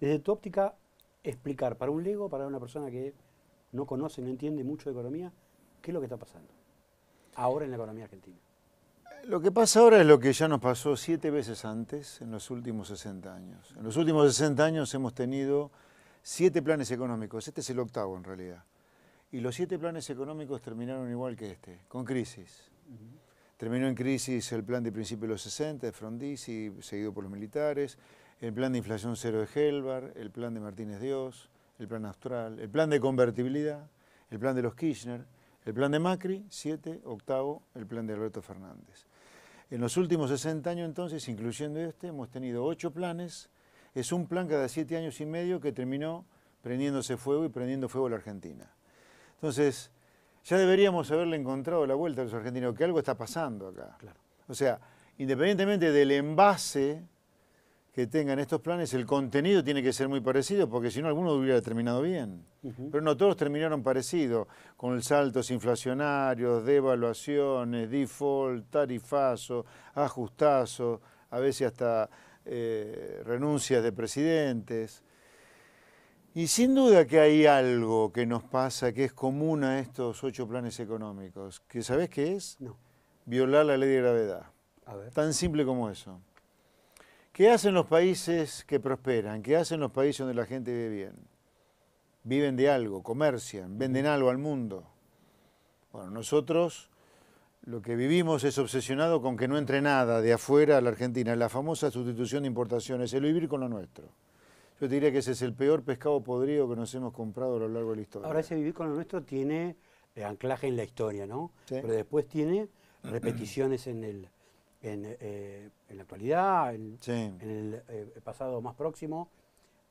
Desde tu óptica, explicar para un lego, para una persona que no conoce, no entiende mucho de economía, ¿qué es lo que está pasando ahora en la economía argentina? Lo que pasa ahora es lo que ya nos pasó siete veces antes en los últimos 60 años. En los últimos 60 años hemos tenido siete planes económicos, este es el octavo en realidad. Y los siete planes económicos terminaron igual que este, con crisis. Terminó en crisis el plan de principios de los 60, de Frondizi, seguido por los militares el plan de inflación cero de Helbar, el plan de Martínez Dios, el plan austral, el plan de convertibilidad, el plan de los Kirchner, el plan de Macri, 7, octavo, el plan de Alberto Fernández. En los últimos 60 años entonces, incluyendo este, hemos tenido ocho planes, es un plan cada siete años y medio que terminó prendiéndose fuego y prendiendo fuego a la Argentina. Entonces, ya deberíamos haberle encontrado la vuelta a los argentinos, que algo está pasando acá. O sea, independientemente del envase que tengan estos planes, el contenido tiene que ser muy parecido, porque si no, alguno hubiera terminado bien. Pero no todos terminaron parecido, con saltos inflacionarios, devaluaciones, default, tarifazo, ajustazo, a veces hasta eh, renuncias de presidentes. Y sin duda que hay algo que nos pasa que es común a estos ocho planes económicos, que ¿sabés qué es? Violar la ley de gravedad. Tan simple como eso. ¿Qué hacen los países que prosperan? ¿Qué hacen los países donde la gente vive bien? Viven de algo, comercian, venden algo al mundo. Bueno, nosotros lo que vivimos es obsesionado con que no entre nada de afuera a la Argentina, la famosa sustitución de importaciones, el vivir con lo nuestro. Yo te diría que ese es el peor pescado podrido que nos hemos comprado a lo largo de la historia. Ahora ese vivir con lo nuestro tiene anclaje en la historia, ¿no? Pero después tiene repeticiones en el, eh, en, la actualidad, en, el eh, pasado más próximo.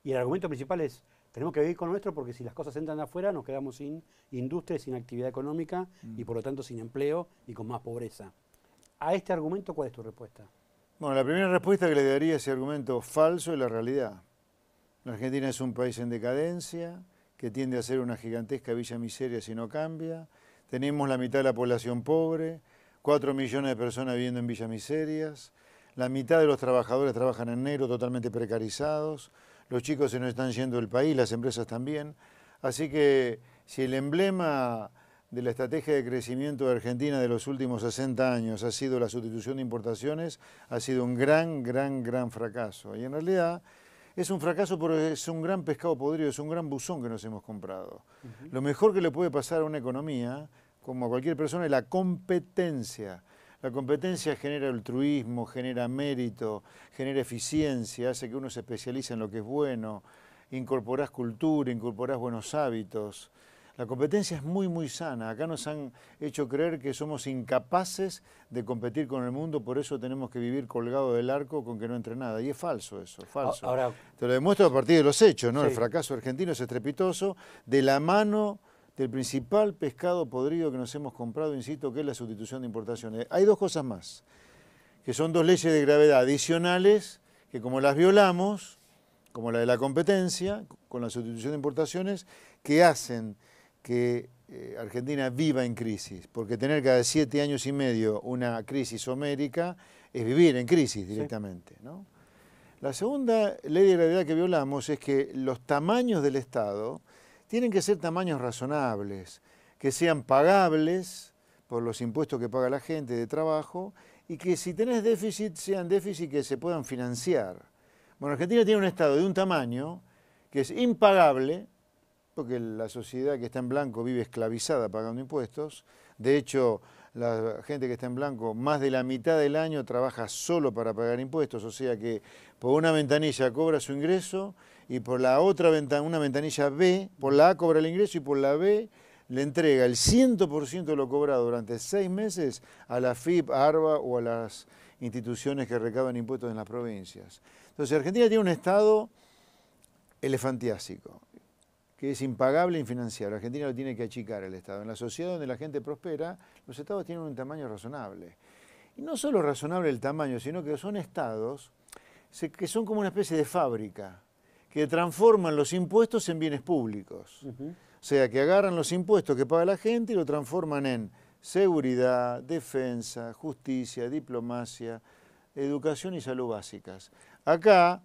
Y el argumento principal es, tenemos que vivir con nuestro porque si las cosas entran de afuera nos quedamos sin industria, sin actividad económica y mm. por lo tanto sin empleo y con más pobreza. A este argumento, ¿cuál es tu respuesta? Bueno, la primera respuesta que le daría a ese argumento falso es la realidad. La Argentina es un país en decadencia, que tiende a ser una gigantesca villa miseria si no cambia. Tenemos la mitad de la población pobre, 4 millones de personas viviendo en Villa miserias, la mitad de los trabajadores trabajan en negro, totalmente precarizados, los chicos se nos están yendo del país, las empresas también. Así que si el emblema de la estrategia de crecimiento de Argentina de los últimos 60 años ha sido la sustitución de importaciones, ha sido un gran, gran, gran fracaso. Y en realidad es un fracaso porque es un gran pescado podrido, es un gran buzón que nos hemos comprado. Lo mejor que le puede pasar a una economía como cualquier persona, es la competencia. La competencia genera altruismo, genera mérito, genera eficiencia, hace que uno se especialice en lo que es bueno, incorporás cultura, incorporás buenos hábitos. La competencia es muy, muy sana. Acá nos han hecho creer que somos incapaces de competir con el mundo, por eso tenemos que vivir colgado del arco con que no entre nada. Y es falso eso, falso. Ahora, Te lo demuestro a partir de los hechos, ¿no? El fracaso argentino es estrepitoso de la mano del principal pescado podrido que nos hemos comprado, insisto, que es la sustitución de importaciones. Hay dos cosas más, que son dos leyes de gravedad adicionales, que como las violamos, como la de la competencia, con la sustitución de importaciones, que hacen que eh, Argentina viva en crisis, porque tener cada siete años y medio una crisis homérica es vivir en crisis directamente. La segunda ley de gravedad que violamos es que los tamaños del Estado, tienen que ser tamaños razonables, que sean pagables por los impuestos que paga la gente de trabajo y que si tenés déficit sean déficit que se puedan financiar. Bueno, Argentina tiene un Estado de un tamaño que es impagable, porque la sociedad que está en blanco vive esclavizada pagando impuestos. De hecho, la gente que está en blanco, más de la mitad del año trabaja solo para pagar impuestos, o sea que por una ventanilla cobra su ingreso y por la otra ventana, una ventanilla B, por la A cobra el ingreso y por la B le entrega el 100% de lo cobrado durante seis meses a la FIP, a ARBA o a las instituciones que recaban impuestos en las provincias. Entonces Argentina tiene un Estado elefantiásico, que es impagable e infinanciable. Argentina lo tiene que achicar el Estado. En la sociedad donde la gente prospera, los Estados tienen un tamaño razonable. Y no solo razonable el tamaño, sino que son Estados que son como una especie de fábrica que transforman los impuestos en bienes públicos. O sea, que agarran los impuestos que paga la gente y lo transforman en seguridad, defensa, justicia, diplomacia, educación y salud básicas. Acá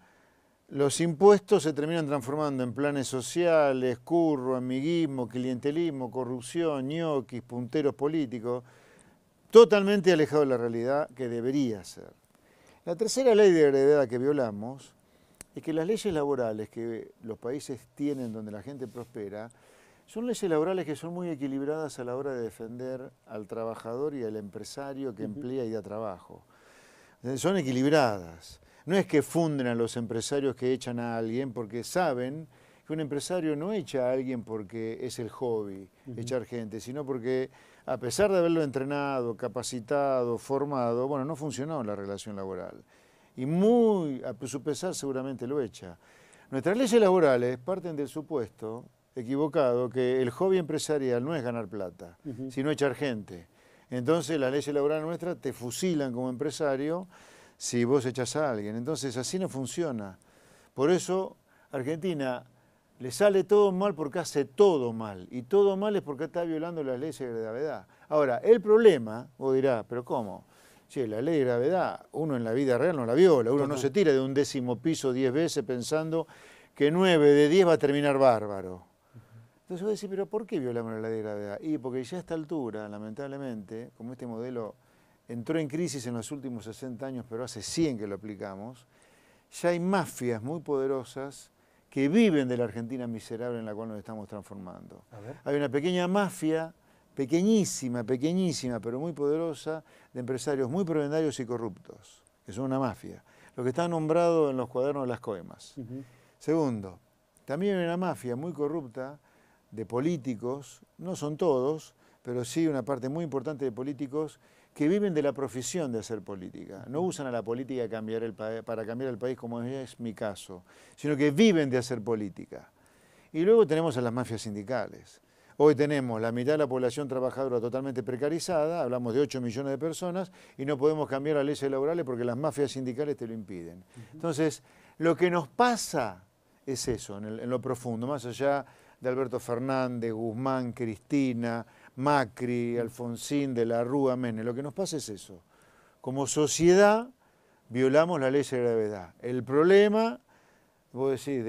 los impuestos se terminan transformando en planes sociales, curro, amiguismo, clientelismo, corrupción, ñoquis, punteros políticos, totalmente alejado de la realidad que debería ser. La tercera ley de heredad que violamos es que las leyes laborales que los países tienen donde la gente prospera son leyes laborales que son muy equilibradas a la hora de defender al trabajador y al empresario que emplea y da trabajo. Eh, son equilibradas. No es que funden a los empresarios que echan a alguien porque saben que un empresario no echa a alguien porque es el hobby echar gente, sino porque a pesar de haberlo entrenado, capacitado, formado, bueno, no funcionó la relación laboral y muy a su pesar seguramente lo echa. Nuestras leyes laborales parten del supuesto equivocado que el hobby empresarial no es ganar plata, sino echar gente. Entonces las leyes laborales nuestras te fusilan como empresario si vos echas a alguien. Entonces así no funciona. Por eso Argentina le sale todo mal porque hace todo mal. Y todo mal es porque está violando las leyes de gravedad. Ahora, el problema, vos dirás, pero ¿cómo? la ley de gravedad, uno en la vida real no la viola, uno no se tira de un décimo piso diez veces pensando que nueve de diez va a terminar bárbaro. Entonces vos decís, pero ¿por qué violamos la ley de gravedad? Y porque ya a esta altura, lamentablemente, como este modelo entró en crisis en los últimos 60 años, pero hace 100 que lo aplicamos, ya hay mafias muy poderosas que viven de la Argentina miserable en la cual nos estamos transformando. Hay una pequeña mafia pequeñísima, pequeñísima, pero muy poderosa, de empresarios muy provendarios y corruptos, que son una mafia, lo que está nombrado en los cuadernos de las coemas. Segundo, también hay una mafia muy corrupta de políticos, no son todos, pero sí una parte muy importante de políticos que viven de la profesión de hacer política. No usan a la política para cambiar el país, como es mi caso, sino que viven de hacer política. Y luego tenemos a las mafias sindicales Hoy tenemos la mitad de la población trabajadora totalmente precarizada, hablamos de 8 millones de personas, y no podemos cambiar las leyes laborales porque las mafias sindicales te lo impiden. Entonces, lo que nos pasa es eso, en, lo profundo, más allá de Alberto Fernández, Guzmán, Cristina, Macri, Alfonsín, de la Rúa, Menem, lo que nos pasa es eso. Como sociedad violamos la ley de gravedad. El problema vos decís,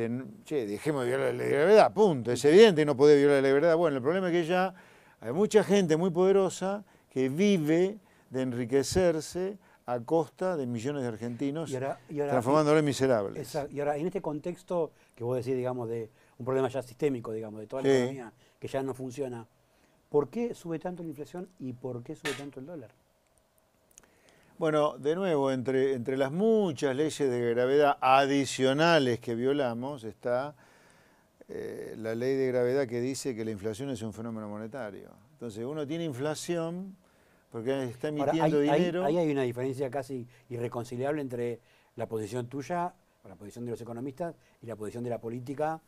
che, dejemos de violar la ley de punto. Es evidente no puede violar la ley Bueno, el problema es que ya hay mucha gente muy poderosa que vive de enriquecerse a costa de millones de argentinos, transformándolos en miserables. Y ahora, en este contexto que vos decís, digamos, de un problema ya sistémico, digamos, de toda la economía que ya no funciona, ¿por qué sube tanto la inflación y por qué sube tanto el dólar? Bueno, de nuevo, entre, entre las muchas leyes de gravedad adicionales que violamos está eh, la ley de gravedad que dice que la inflación es un fenómeno monetario. Entonces uno tiene inflación porque está emitiendo dinero. Ahí hay, una diferencia casi irreconciliable entre la posición tuya, la posición de los economistas, y la posición de la política,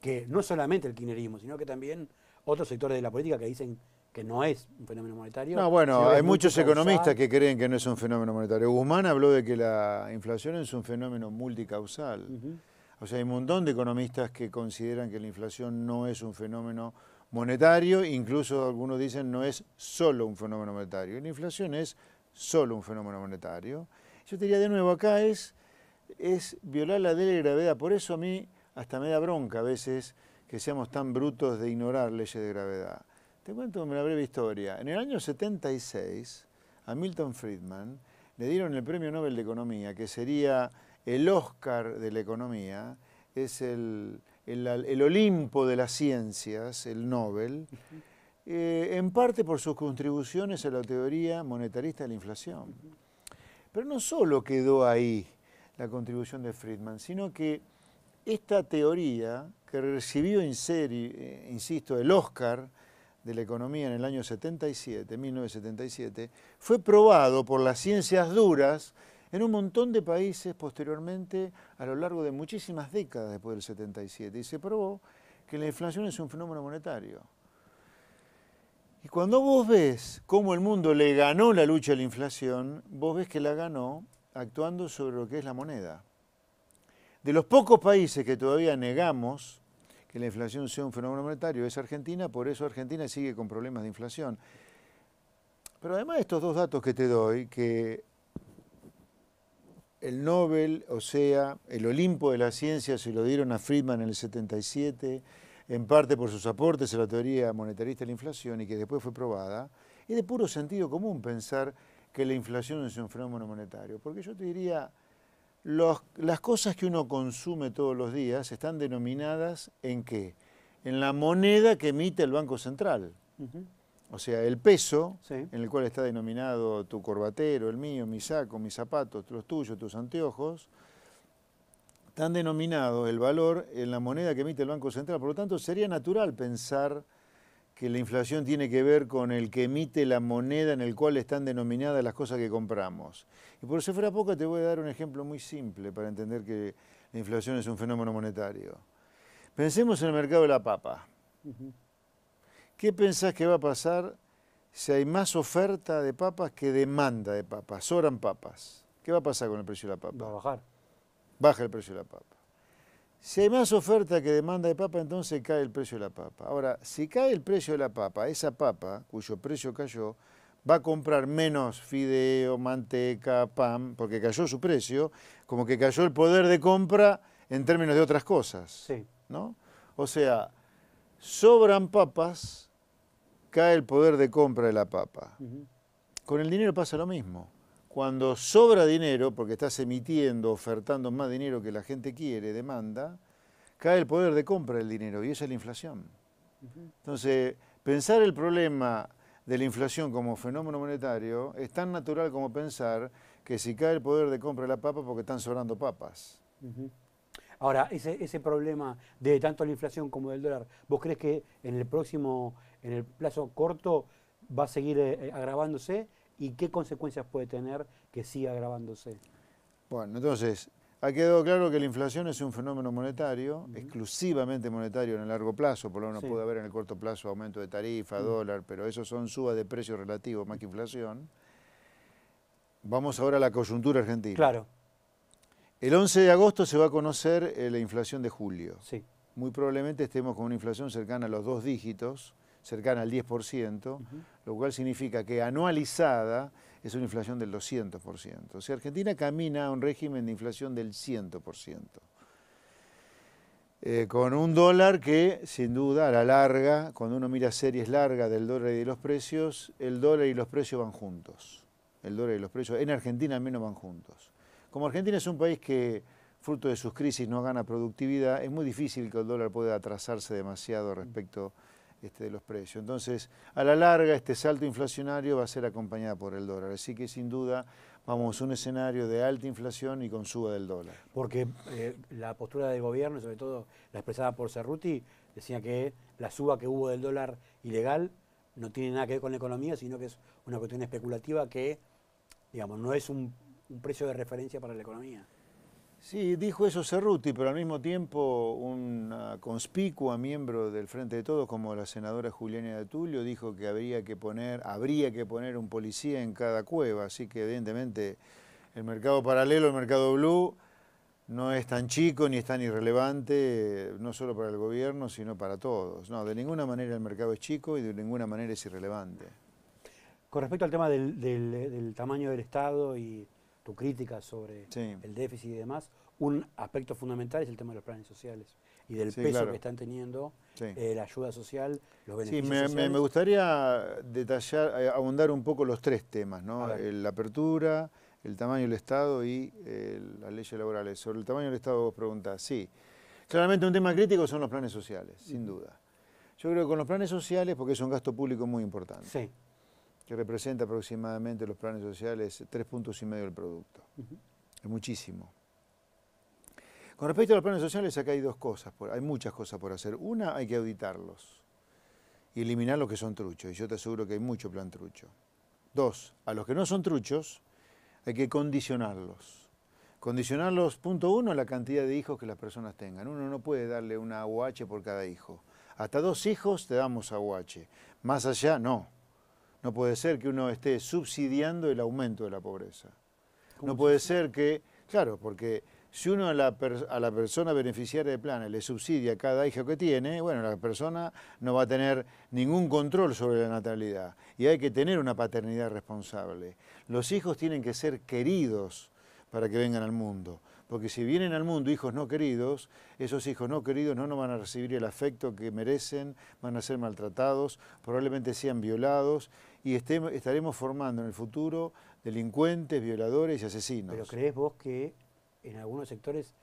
que no solamente el kinerismo, sino que también otros sectores de la política que dicen no es un fenómeno monetario. No, bueno, hay muchos economistas que creen que no es un fenómeno monetario. Guzmán habló de que la inflación es un fenómeno multicausal. O sea, hay un montón de economistas que consideran que la inflación no es un fenómeno monetario, incluso algunos dicen no es solo un fenómeno monetario. La inflación es solo un fenómeno monetario. Yo te diría de nuevo, acá es, es violar la ley de gravedad. Por eso a mí hasta me da bronca a veces que seamos tan brutos de ignorar leyes de gravedad. Te cuento una breve historia. En el año 76, a Milton Friedman le dieron el Premio Nobel de Economía, que sería el Oscar de la Economía, es el, Olimpo de las Ciencias, el Nobel, eh, en parte por sus contribuciones a la teoría monetarista de la inflación. Pero no solo quedó ahí la contribución de Friedman, sino que esta teoría que recibió, en serie, eh, insisto, el Oscar, de la economía en el año 77, 1977, fue probado por las ciencias duras en un montón de países posteriormente a lo largo de muchísimas décadas después del 77 y se probó que la inflación es un fenómeno monetario. Y cuando vos ves cómo el mundo le ganó la lucha a la inflación, vos ves que la ganó actuando sobre lo que es la moneda. De los pocos países que todavía negamos que la inflación sea un fenómeno monetario es Argentina, por eso Argentina sigue con problemas de inflación. Pero además de estos dos datos que te doy, que el Nobel, o sea, el Olimpo de la ciencia se lo dieron a Friedman en el 77, en parte por sus aportes a la teoría monetarista de la inflación y que después fue probada, es de puro sentido común pensar que la inflación es un fenómeno monetario, porque yo te diría, las cosas que uno consume todos los días están denominadas en qué? En la moneda que emite el Banco Central. O sea, el peso en el cual está denominado tu corbatero, el mío, mi saco, mis zapatos, los tuyos, tus anteojos, están denominados el valor en la moneda que emite el Banco Central. Por lo tanto, sería natural pensar que la inflación tiene que ver con el que emite la moneda en el cual están denominadas las cosas que compramos. Y por si fuera poco te voy a dar un ejemplo muy simple para entender que la inflación es un fenómeno monetario. Pensemos en el mercado de la papa. ¿Qué pensás que va a pasar si hay más oferta de papas que demanda de papas? Sobran papas. ¿Qué va a pasar con el precio de la papa? Va a bajar. Baja el precio de la papa. Si hay más oferta que demanda de papa, entonces cae el precio de la papa. Ahora, si cae el precio de la papa, esa papa, cuyo precio cayó, va a comprar menos fideo, manteca, pan, porque cayó su precio, como que cayó el poder de compra en términos de otras cosas. ¿no? O sea, sobran papas, cae el poder de compra de la papa. Con el dinero pasa lo mismo cuando sobra dinero, porque estás emitiendo, ofertando más dinero que la gente quiere, demanda, cae el poder de compra del dinero y esa es la inflación. Entonces, pensar el problema de la inflación como fenómeno monetario es tan natural como pensar que si cae el poder de compra de la papa porque están sobrando papas. Ahora, ese, ese, problema de tanto la inflación como del dólar, ¿vos crees que en el próximo, en el plazo corto, va a seguir eh, eh, agravándose? y qué consecuencias puede tener que siga agravándose. Bueno, entonces, ha quedado claro que la inflación es un fenómeno monetario, exclusivamente monetario en el largo plazo, por lo menos puede haber en el corto plazo aumento de tarifa, dólar, pero eso son subas de precio relativo más que inflación. Vamos ahora a la coyuntura argentina. Claro. El 11 de agosto se va a conocer eh, la inflación de julio. Sí. Muy probablemente estemos con una inflación cercana a los dos dígitos, cercana al 10%, lo cual significa que anualizada es una inflación del 200%. Si Argentina camina a un régimen de inflación del 100%. Eh, con un dólar que, sin duda, a la larga, cuando uno mira series largas del dólar y de los precios, el dólar y los precios van juntos. El dólar y los precios, en Argentina al menos, van juntos. Como Argentina es un país que, fruto de sus crisis, no gana productividad, es muy difícil que el dólar pueda atrasarse demasiado respecto este, de los precios. Entonces, a la larga, este salto inflacionario va a ser acompañado por el dólar. Así que, sin duda, vamos a un escenario de alta inflación y con suba del dólar. Porque eh, la postura del gobierno, sobre todo la expresada por Cerruti, decía que la suba que hubo del dólar ilegal no tiene nada que ver con la economía, sino que es una cuestión especulativa que, digamos, no es un precio de referencia para la economía. Sí, dijo eso Cerruti, pero al mismo tiempo una conspicua miembro del Frente de Todos, como la senadora Juliana de Tulio, dijo que habría que poner, habría que poner un policía en cada cueva, así que evidentemente el mercado paralelo, el mercado blue, no es tan chico ni es tan irrelevante, no solo para el gobierno, sino para todos. No, de ninguna manera el mercado es chico y de ninguna manera es irrelevante. Con respecto al tema del tamaño del Estado y tu crítica sobre el déficit y demás, un aspecto fundamental es el tema de los planes sociales y del peso que están teniendo eh, la ayuda social, los beneficios Sí, me, gustaría detallar, eh, abundar un poco los tres temas, ¿no? Eh, la apertura, el tamaño del Estado y las leyes laborales. Sobre el tamaño del Estado vos preguntás, sí. Claramente un tema crítico son los planes sociales, sin duda. Yo creo que con los planes sociales, porque es un gasto público muy importante. Sí que representa aproximadamente los planes sociales tres puntos y medio del producto. Es muchísimo. Con respecto a los planes sociales, acá hay dos cosas, hay muchas cosas por hacer. Una, hay que auditarlos y eliminar los que son truchos, y yo te aseguro que hay mucho plan trucho. Dos, a los que no son truchos, hay que condicionarlos. Condicionarlos, punto uno, la cantidad de hijos que las personas tengan. Uno no puede darle una AUH por cada hijo. Hasta dos hijos te damos aguache Más allá, no. No puede ser que uno esté subsidiando el aumento de la pobreza. No puede ser que, claro, porque si uno a la, persona beneficiaria de planes le subsidia cada hijo que tiene, bueno, la persona no va a tener ningún control sobre la natalidad. Y hay que tener una paternidad responsable. Los hijos tienen que ser queridos para que vengan al mundo. Porque si vienen al mundo hijos no queridos, esos hijos no queridos no, no van a recibir el afecto que merecen, van a ser maltratados, probablemente sean violados y estaremos formando en el futuro delincuentes, violadores y asesinos. ¿Pero crees vos que en algunos sectores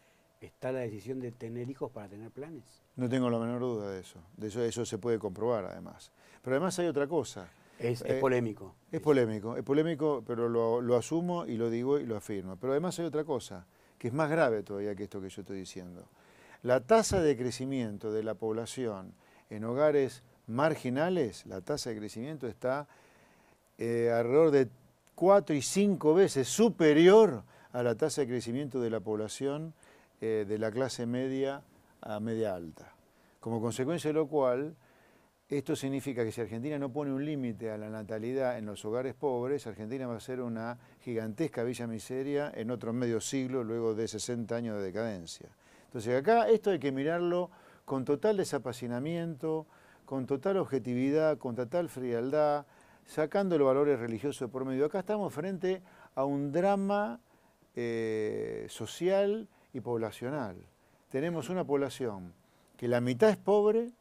está la decisión de tener hijos para tener planes? No tengo la menor duda de eso. De eso, se puede comprobar además. Pero además hay otra cosa. Es, eh, polémico. Es polémico, es polémico, pero lo asumo y lo digo y lo afirmo. Pero además hay otra cosa, que es más grave todavía que esto que yo estoy diciendo. La tasa de crecimiento de la población en hogares marginales, la tasa de crecimiento está eh, alrededor de cuatro y cinco veces superior a la tasa de crecimiento de la población eh, de la clase media a media alta. Como consecuencia de lo cual, esto significa que si Argentina no pone un límite a la natalidad en los hogares pobres, Argentina va a ser una gigantesca villa miseria en otro medio siglo, luego de 60 años de decadencia. Entonces acá esto hay que mirarlo con total desapasionamiento, con total objetividad, con total frialdad, sacando los valores religiosos por medio. Acá estamos frente a un drama eh, social y poblacional. Tenemos una población que la mitad es pobre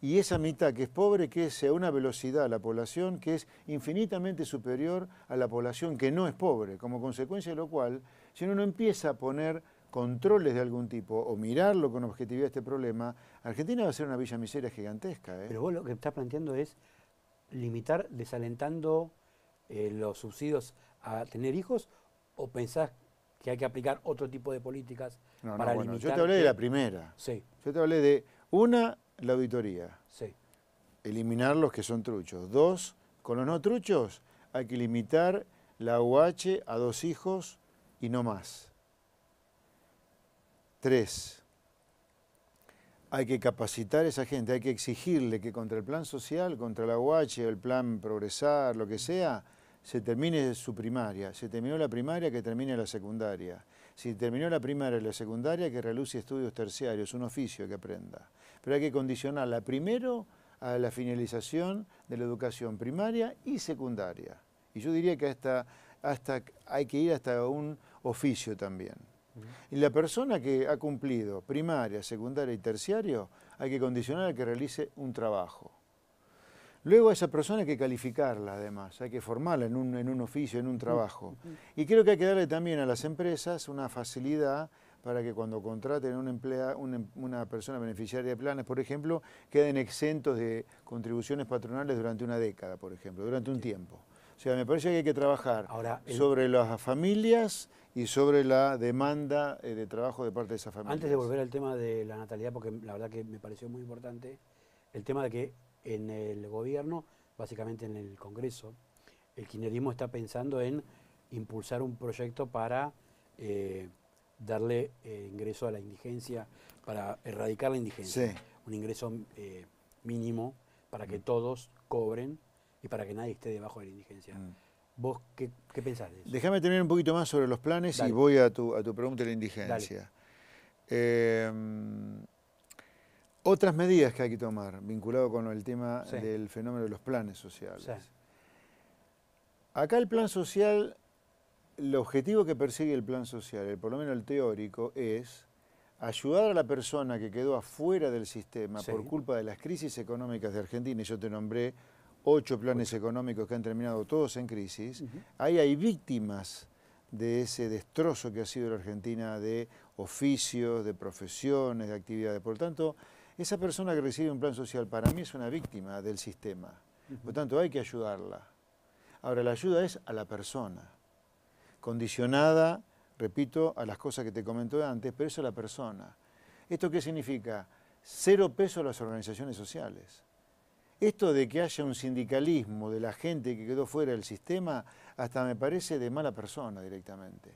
y esa mitad que es pobre crece a una velocidad la población que es infinitamente superior a la población que no es pobre, como consecuencia de lo cual, si uno no empieza a poner controles de algún tipo o mirarlo con objetividad este problema, Argentina va a ser una villa miseria gigantesca. ¿eh? Pero vos lo que estás planteando es limitar desalentando eh, los subsidios a tener hijos o pensás que hay que aplicar otro tipo de políticas no, para no, Yo te hablé de la primera. Sí. Yo te hablé de una, la auditoría. Sí. Eliminar los que son truchos. Dos, con los no truchos hay que limitar la UH a dos hijos y no más. Tres, hay que capacitar a esa gente, hay que exigirle que contra el plan social, contra la UH, el plan progresar, lo que sea, se termine su primaria. Si terminó la primaria, que termine la secundaria. Si terminó la primaria y la secundaria, que realice estudios terciarios, un oficio que aprenda. Pero hay que condicionarla primero a la finalización de la educación primaria y secundaria. Y yo diría que hasta, hasta hay que ir hasta un oficio también. Y la persona que ha cumplido primaria, secundaria y terciario, hay que condicionar a que realice un trabajo. Luego a esa persona hay que calificarla además, hay que formarla en un, un oficio, en un trabajo. Y creo que hay que darle también a las empresas una facilidad para que cuando contraten un em, una, persona beneficiaria de planes, por ejemplo, queden exentos de contribuciones patronales durante una década, por ejemplo, durante un tiempo. O sea, me parece que hay que trabajar sobre las familias y sobre la demanda eh, de trabajo de parte de esas familias. Antes de volver al tema de la natalidad, porque la verdad que me pareció muy importante, el tema de que en el gobierno, básicamente en el Congreso, el kinerismo está pensando en impulsar un proyecto para eh, darle eh, ingreso a la indigencia, para erradicar la indigencia. Un ingreso mínimo para que todos cobren para que nadie esté debajo de la indigencia. Mm. ¿Vos qué, qué, pensás de eso? Déjame tener un poquito más sobre los planes y voy a tu, pregunta de la indigencia. Em, otras medidas que hay que tomar, vinculado con el tema del fenómeno de los planes sociales. Acá el plan social, el objetivo que persigue el plan social, por lo menos el teórico, es ayudar a la persona que quedó afuera del sistema por culpa de las crisis económicas de Argentina, y yo te nombré ocho planes económicos que han terminado todos en crisis, ahí hay víctimas de ese destrozo que ha sido la Argentina de oficios, de profesiones, de actividades. Por lo tanto, esa persona que recibe un plan social para mí es una víctima del sistema. Por lo tanto, hay que ayudarla. Ahora, la ayuda es a la persona, condicionada, repito, a las cosas que te comentó antes, pero es a la persona. ¿Esto qué significa? Cero peso a las organizaciones sociales. Esto de que haya un sindicalismo de la gente que quedó fuera del sistema, hasta me parece de mala persona directamente.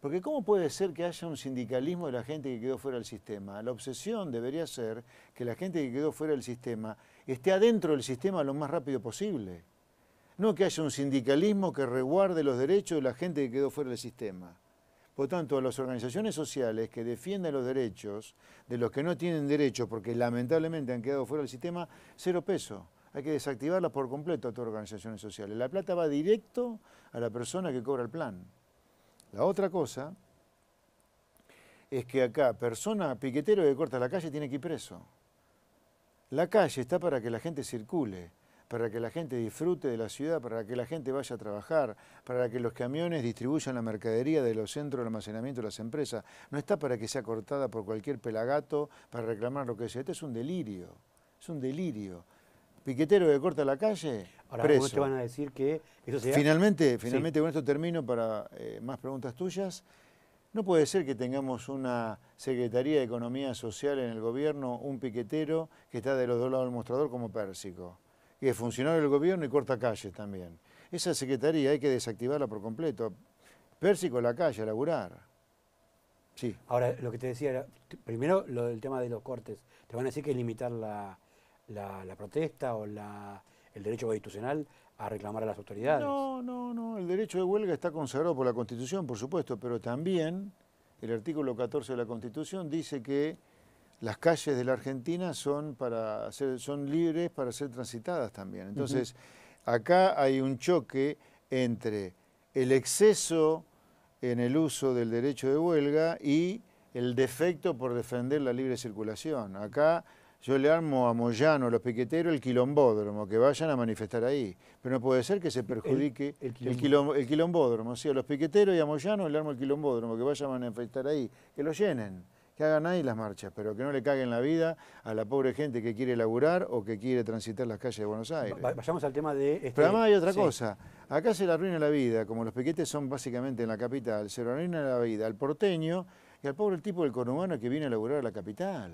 Porque ¿cómo puede ser que haya un sindicalismo de la gente que quedó fuera del sistema? La obsesión debería ser que la gente que quedó fuera del sistema esté adentro del sistema lo más rápido posible. No que haya un sindicalismo que reguarde los derechos de la gente que quedó fuera del sistema. Por tanto, a las organizaciones sociales que defienden los derechos de los que no tienen derecho porque lamentablemente han quedado fuera del sistema, cero peso. Hay que desactivarlas por completo a todas las organizaciones sociales. La plata va directo a la persona que cobra el plan. La otra cosa es que acá, persona, piquetero que corta la calle tiene que ir preso. La calle está para que la gente circule para que la gente disfrute de la ciudad, para que la gente vaya a trabajar, para que los camiones distribuyan la mercadería de los centros de almacenamiento de las empresas. No está para que sea cortada por cualquier pelagato para reclamar lo que sea. Esto es un delirio, es un delirio. Piquetero que corta la calle, Ahora, preso. te van a decir que eso Finalmente, finalmente con esto termino para eh, más preguntas tuyas. No puede ser que tengamos una Secretaría de Economía Social en el gobierno, un piquetero que está de los dos lados del mostrador como Pérsico que es funcionario del gobierno y corta calles también. Esa secretaría hay que desactivarla por completo. Pérsico la calle, a laburar. Sí. Ahora, lo que te decía era, primero lo del tema de los cortes. Te van a decir que limitar la, protesta o la, el derecho constitucional a reclamar a las autoridades. No, no, no. El derecho de huelga está consagrado por la Constitución, por supuesto, pero también el artículo 14 de la Constitución dice que las calles de la Argentina son, para son libres para ser transitadas también. Entonces, acá hay un choque entre el exceso en el uso del derecho de huelga y el defecto por defender la libre circulación. Acá yo le armo a Moyano, a los piqueteros, el quilombódromo, que vayan a manifestar ahí. Pero no puede ser que se perjudique el, quilombódromo. a los piqueteros y a Moyano le armo el quilombódromo, que vayan a manifestar ahí, que lo llenen que hagan ahí las marchas, pero que no le caguen la vida a la pobre gente que quiere laburar o que quiere transitar las calles de Buenos Aires. vayamos al tema de... Este pero además hay otra cosa, acá se le arruina la vida, como los piquetes son básicamente en la capital, se le arruina la vida al porteño y al pobre tipo del conurbano que viene a laburar a la capital.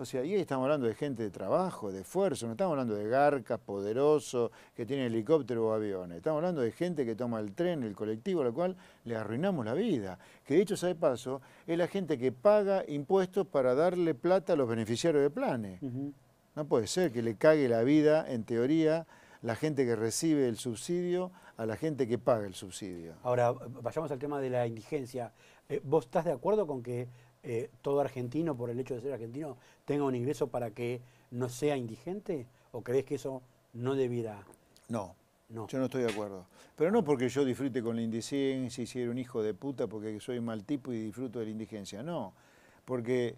O sea, y ahí estamos hablando de gente de trabajo, de esfuerzo, no estamos hablando de garcas poderosos que tienen helicóptero o aviones, estamos hablando de gente que toma el tren, el colectivo, a lo cual le arruinamos la vida. Que de hecho, sabe paso, es la gente que paga impuestos para darle plata a los beneficiarios de planes. No puede ser que le cague la vida, en teoría, la gente que recibe el subsidio a la gente que paga el subsidio. Ahora, vayamos al tema de la indigencia. Eh, ¿Vos estás de acuerdo con que eh, todo argentino, por el hecho de ser argentino, tenga un ingreso para que no sea indigente? ¿O crees que eso no debiera? No. No. Yo no estoy de acuerdo. Pero no porque yo disfrute con la indigencia y si era un hijo de puta porque soy mal tipo y disfruto de la indigencia. No. Porque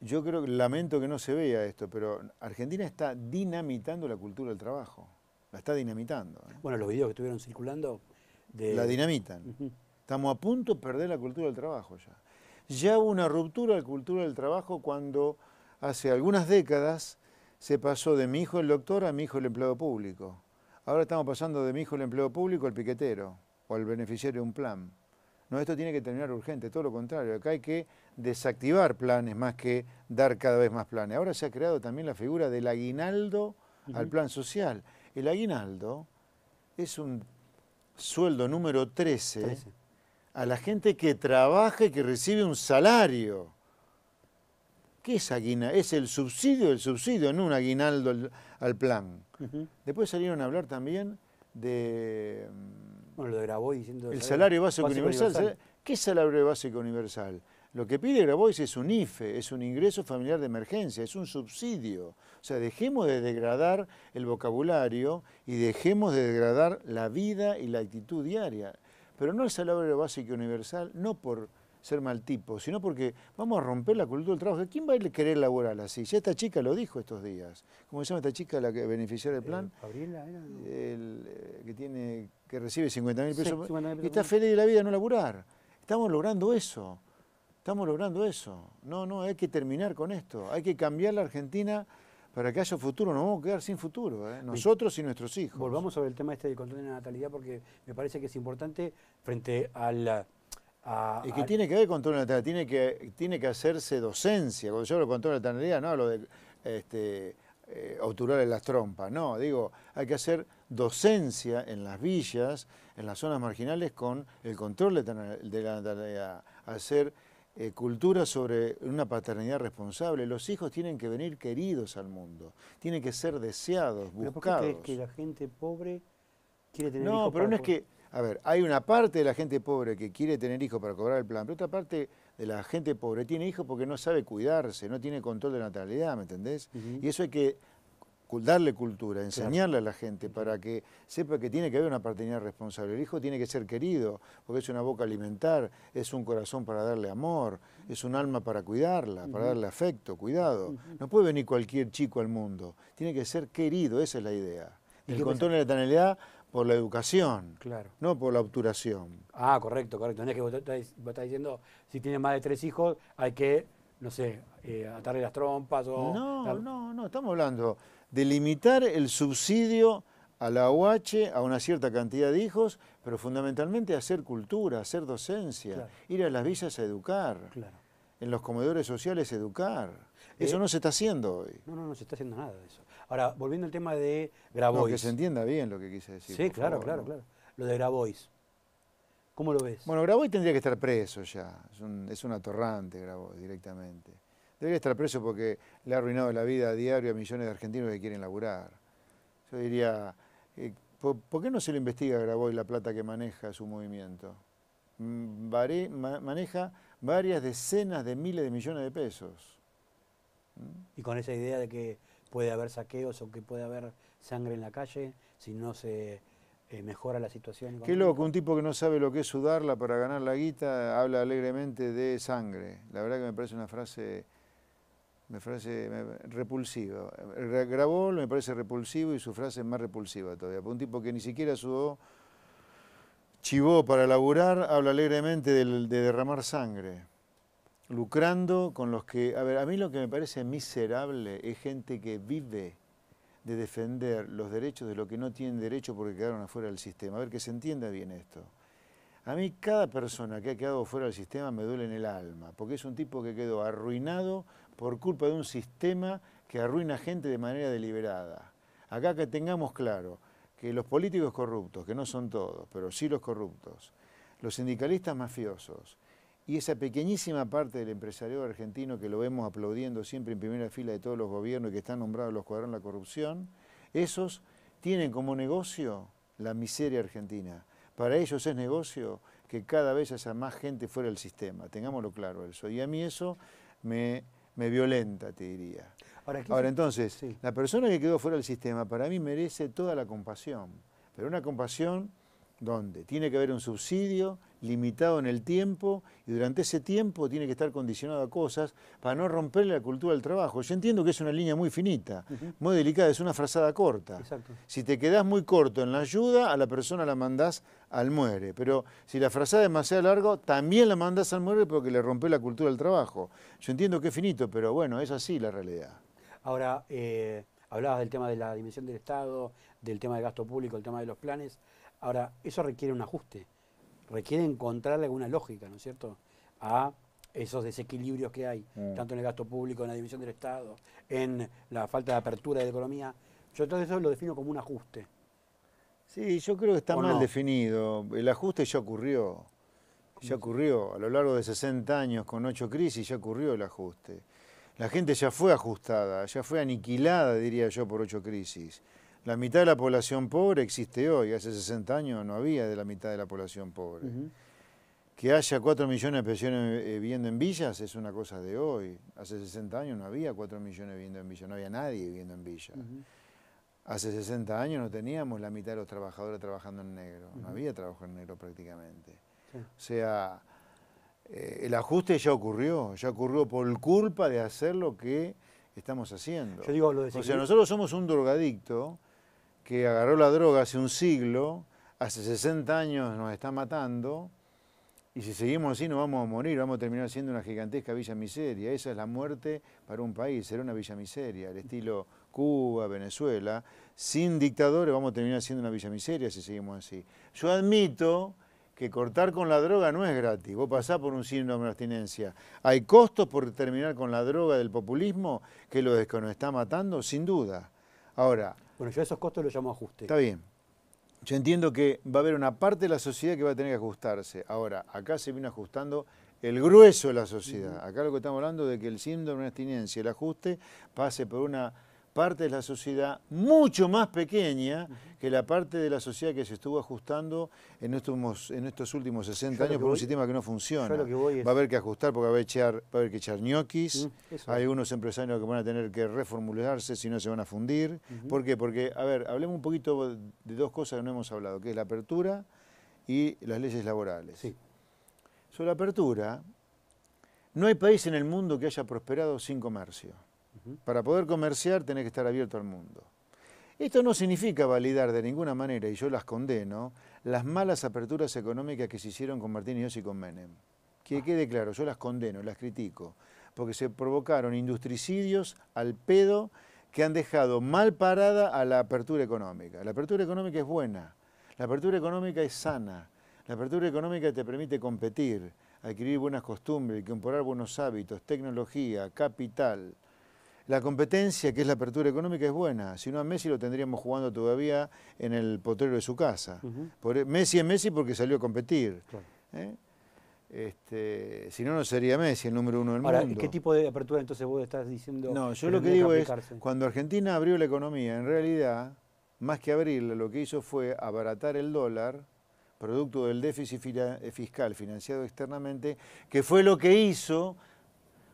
yo creo que lamento que no se vea esto, pero Argentina está dinamitando la cultura del trabajo. La está dinamitando. ¿eh? Bueno, los videos que estuvieron circulando. De... La dinamitan. Estamos a punto de perder la cultura del trabajo ya. Ya hubo una ruptura de la cultura del trabajo cuando hace algunas décadas se pasó de mi hijo el doctor a mi hijo el empleado público. Ahora estamos pasando de mi hijo el empleado público al piquetero o al beneficiario de un plan. No, esto tiene que terminar urgente, todo lo contrario. Acá hay que desactivar planes más que dar cada vez más planes. Ahora se ha creado también la figura del aguinaldo al plan social. El aguinaldo es un sueldo número 13 a la gente que trabaja y que recibe un salario. ¿Qué es aguinaldo? Es el subsidio, el subsidio, no un aguinaldo al, plan. Después salieron a hablar también de... lo de Grabois diciendo... El salario ¿eh? básico, universal. ¿Qué es salario básico universal? Lo que pide Grabois es un IFE, es un ingreso familiar de emergencia, es un subsidio. O sea, dejemos de degradar el vocabulario y dejemos de degradar la vida y la actitud diaria pero no el salario básico universal, no por ser mal tipo, sino porque vamos a romper la cultura del trabajo. ¿Quién va a querer laborar así? Ya esta chica lo dijo estos días. ¿Cómo se llama esta chica, la que benefició del eh, plan? Gabriela, eh, que, tiene, que recibe 50 mil pesos. y está feliz de la vida no laburar. Estamos logrando eso. Estamos logrando eso. No, no, hay que terminar con esto. Hay que cambiar la Argentina para que haya futuro, no vamos a quedar sin futuro, ¿eh? nosotros y nuestros hijos. Volvamos sobre el tema este del control de la natalidad, porque me parece que es importante frente a la... y que tiene que ver con control de la natalidad, tiene que, tiene que hacerse docencia. Cuando yo hablo de control de la natalidad, no hablo de este, eh, obturar en las trompas, no, digo, hay que hacer docencia en las villas, en las zonas marginales, con el control de, de la natalidad, hacer eh, cultura sobre una paternidad responsable. Los hijos tienen que venir queridos al mundo, tienen que ser deseados, buscados. ¿Pero que la gente pobre quiere tener hijos? No, pero no es que... A ver, hay una parte de la gente pobre que quiere tener hijos para cobrar el plan, pero otra parte de la gente pobre tiene hijos porque no sabe cuidarse, no tiene control de natalidad, ¿me entendés? Y eso hay que darle cultura, enseñarle a la gente para que sepa que tiene que haber una paternidad responsable. El hijo tiene que ser querido, porque es una boca alimentar, es un corazón para darle amor, es un alma para cuidarla, para darle afecto, cuidado. No puede venir cualquier chico al mundo, tiene que ser querido, esa es la idea. Y control de la eternidad por la educación, claro. no por la obturación. Ah, correcto, correcto. No es que vos diciendo, si tiene más de tres hijos, hay que, no sé, eh, atarle las trompas o... No, no, no, estamos hablando de limitar el subsidio a la OH a una cierta cantidad de hijos, pero fundamentalmente hacer cultura, hacer docencia, ir a las villas a educar, en los comedores sociales educar. Eh, eso no se está haciendo hoy. No, no, no se está haciendo nada de eso. Ahora, volviendo al tema de Grabois. No, que se entienda bien lo que quise decir. Sí, claro, claro, claro. Lo de Grabois. ¿Cómo lo ves? Bueno, Grabois tendría que estar preso ya. Es un, es un atorrante Grabois directamente. Debería estar preso porque le ha arruinado la vida a diario a millones de argentinos que quieren laburar. Yo diría, eh, ¿por, qué no se le investiga a Grabois la plata que maneja su movimiento? Mm, maneja varias decenas de miles de millones de pesos. ¿Mm? Y con esa idea de que puede haber saqueos o que puede haber sangre en la calle si no se eh, mejora la situación. Qué loco, un tipo que no sabe lo que es sudarla para ganar la guita habla alegremente de sangre. La verdad que me parece una frase me parece repulsivo... Grabó, me parece repulsivo y su frase es más repulsiva todavía. Un tipo que ni siquiera sudó, chivó para laburar, habla alegremente de, derramar sangre, lucrando con los que... A ver, a mí lo que me parece miserable es gente que vive de defender los derechos de los que no tienen derecho porque quedaron afuera del sistema. A ver, que se entienda bien esto. A mí cada persona que ha quedado fuera del sistema me duele en el alma, porque es un tipo que quedó arruinado por culpa de un sistema que arruina gente de manera deliberada. Acá que tengamos claro que los políticos corruptos, que no son todos, pero sí los corruptos, los sindicalistas mafiosos y esa pequeñísima parte del empresariado argentino que lo vemos aplaudiendo siempre en primera fila de todos los gobiernos y que están nombrados los cuadros de la corrupción, esos tienen como negocio la miseria argentina. Para ellos es negocio que cada vez haya más gente fuera del sistema, tengámoslo claro eso. Y a mí eso me me violenta, te diría. Ahora, entonces, la persona que quedó fuera del sistema para mí merece toda la compasión, pero una compasión donde tiene que haber un subsidio limitado en el tiempo y durante ese tiempo tiene que estar condicionado a cosas para no romper la cultura del trabajo. Yo entiendo que es una línea muy finita, muy delicada, es una frazada corta. Si te quedás muy corto en la ayuda, a la persona la mandás al muere. Pero si la frazada es demasiado larga, también la mandás al muere porque le rompe la cultura del trabajo. Yo entiendo que es finito, pero bueno, es así la realidad. Ahora, eh, hablabas del tema de la dimensión del Estado, del tema del gasto público, el tema de los planes. Ahora, eso requiere un ajuste, requiere encontrarle alguna lógica, ¿no es cierto?, a esos desequilibrios que hay, mm. tanto en el gasto público, en la división del Estado, en la falta de apertura de la economía. Yo todo eso lo defino como un ajuste. Sí, yo creo que está mal definido. El ajuste ya ocurrió. Ya ocurrió. A lo largo de 60 años, con ocho crisis, ya ocurrió el ajuste. La gente ya fue ajustada, ya fue aniquilada, diría yo, por ocho crisis. La mitad de la población pobre existe hoy, hace 60 años no había de la mitad de la población pobre. Que haya 4 millones de personas eh, viviendo en villas es una cosa de hoy. Hace 60 años no había 4 millones viviendo en villas, no había nadie viviendo en villas. Hace 60 años no teníamos la mitad de los trabajadores trabajando en negro, no había trabajo en negro prácticamente. O sea, eh, el ajuste ya ocurrió, ya ocurrió por culpa de hacer lo que estamos haciendo. Yo digo, lo o sea, nosotros somos un drogadicto que agarró la droga hace un siglo, hace 60 años nos está matando, y si seguimos así nos vamos a morir, vamos a terminar siendo una gigantesca villa miseria. Esa es la muerte para un país, será una villa miseria, al estilo Cuba, Venezuela. Sin dictadores vamos a terminar siendo una villa miseria si seguimos así. Yo admito que cortar con la droga no es gratis. Vos pasás por un síndrome de abstinencia. Hay costos por terminar con la droga del populismo que lo que nos está matando, sin duda. Ahora, bueno, yo esos costos los llamo ajuste. Está bien. Yo entiendo que va a haber una parte de la sociedad que va a tener que ajustarse. Ahora, acá se viene ajustando el grueso de la sociedad. Acá lo que estamos hablando de que el síndrome de abstinencia, el ajuste, pase por una parte de la sociedad mucho más pequeña que la parte de la sociedad que se estuvo ajustando en estos, últimos 60 años por un sistema que no funciona. va a haber que ajustar porque va a, echar, va a haber que echar ñoquis, hay mm, unos empresarios que van a tener que reformularse si no se van a fundir. ¿Por qué? Porque, a ver, hablemos un poquito de dos cosas que no hemos hablado, que es la apertura y las leyes laborales. Sobre la apertura, no hay país en el mundo que haya prosperado sin comercio. Para poder comerciar tenés que estar abierto al mundo. Esto no significa validar de ninguna manera, y yo las condeno, las malas aperturas económicas que se hicieron con Martín Dios y con Menem. Que ah. quede claro, yo las condeno, las critico, porque se provocaron industricidios al pedo que han dejado mal parada a la apertura económica. La apertura económica es buena, la apertura económica es sana, la apertura económica te permite competir, adquirir buenas costumbres, incorporar buenos hábitos, tecnología, capital, la competencia, que es la apertura económica, es buena. Si no a Messi lo tendríamos jugando todavía en el potrero de su casa. E, Messi es Messi porque salió a competir. ¿eh? Este, si no, no sería Messi el número uno del Ahora, ¿Qué tipo de apertura entonces vos estás diciendo? No, yo lo que digo es, cuando Argentina abrió la economía, en realidad, más que abrirla, lo que hizo fue abaratar el dólar, producto del déficit eh, fiscal financiado externamente, que fue lo que hizo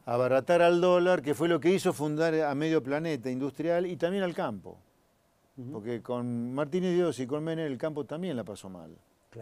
abaratar al dólar, que fue lo que hizo fundar a medio planeta industrial y también al campo. Porque con Martínez Dios y con Menem el campo también la pasó mal,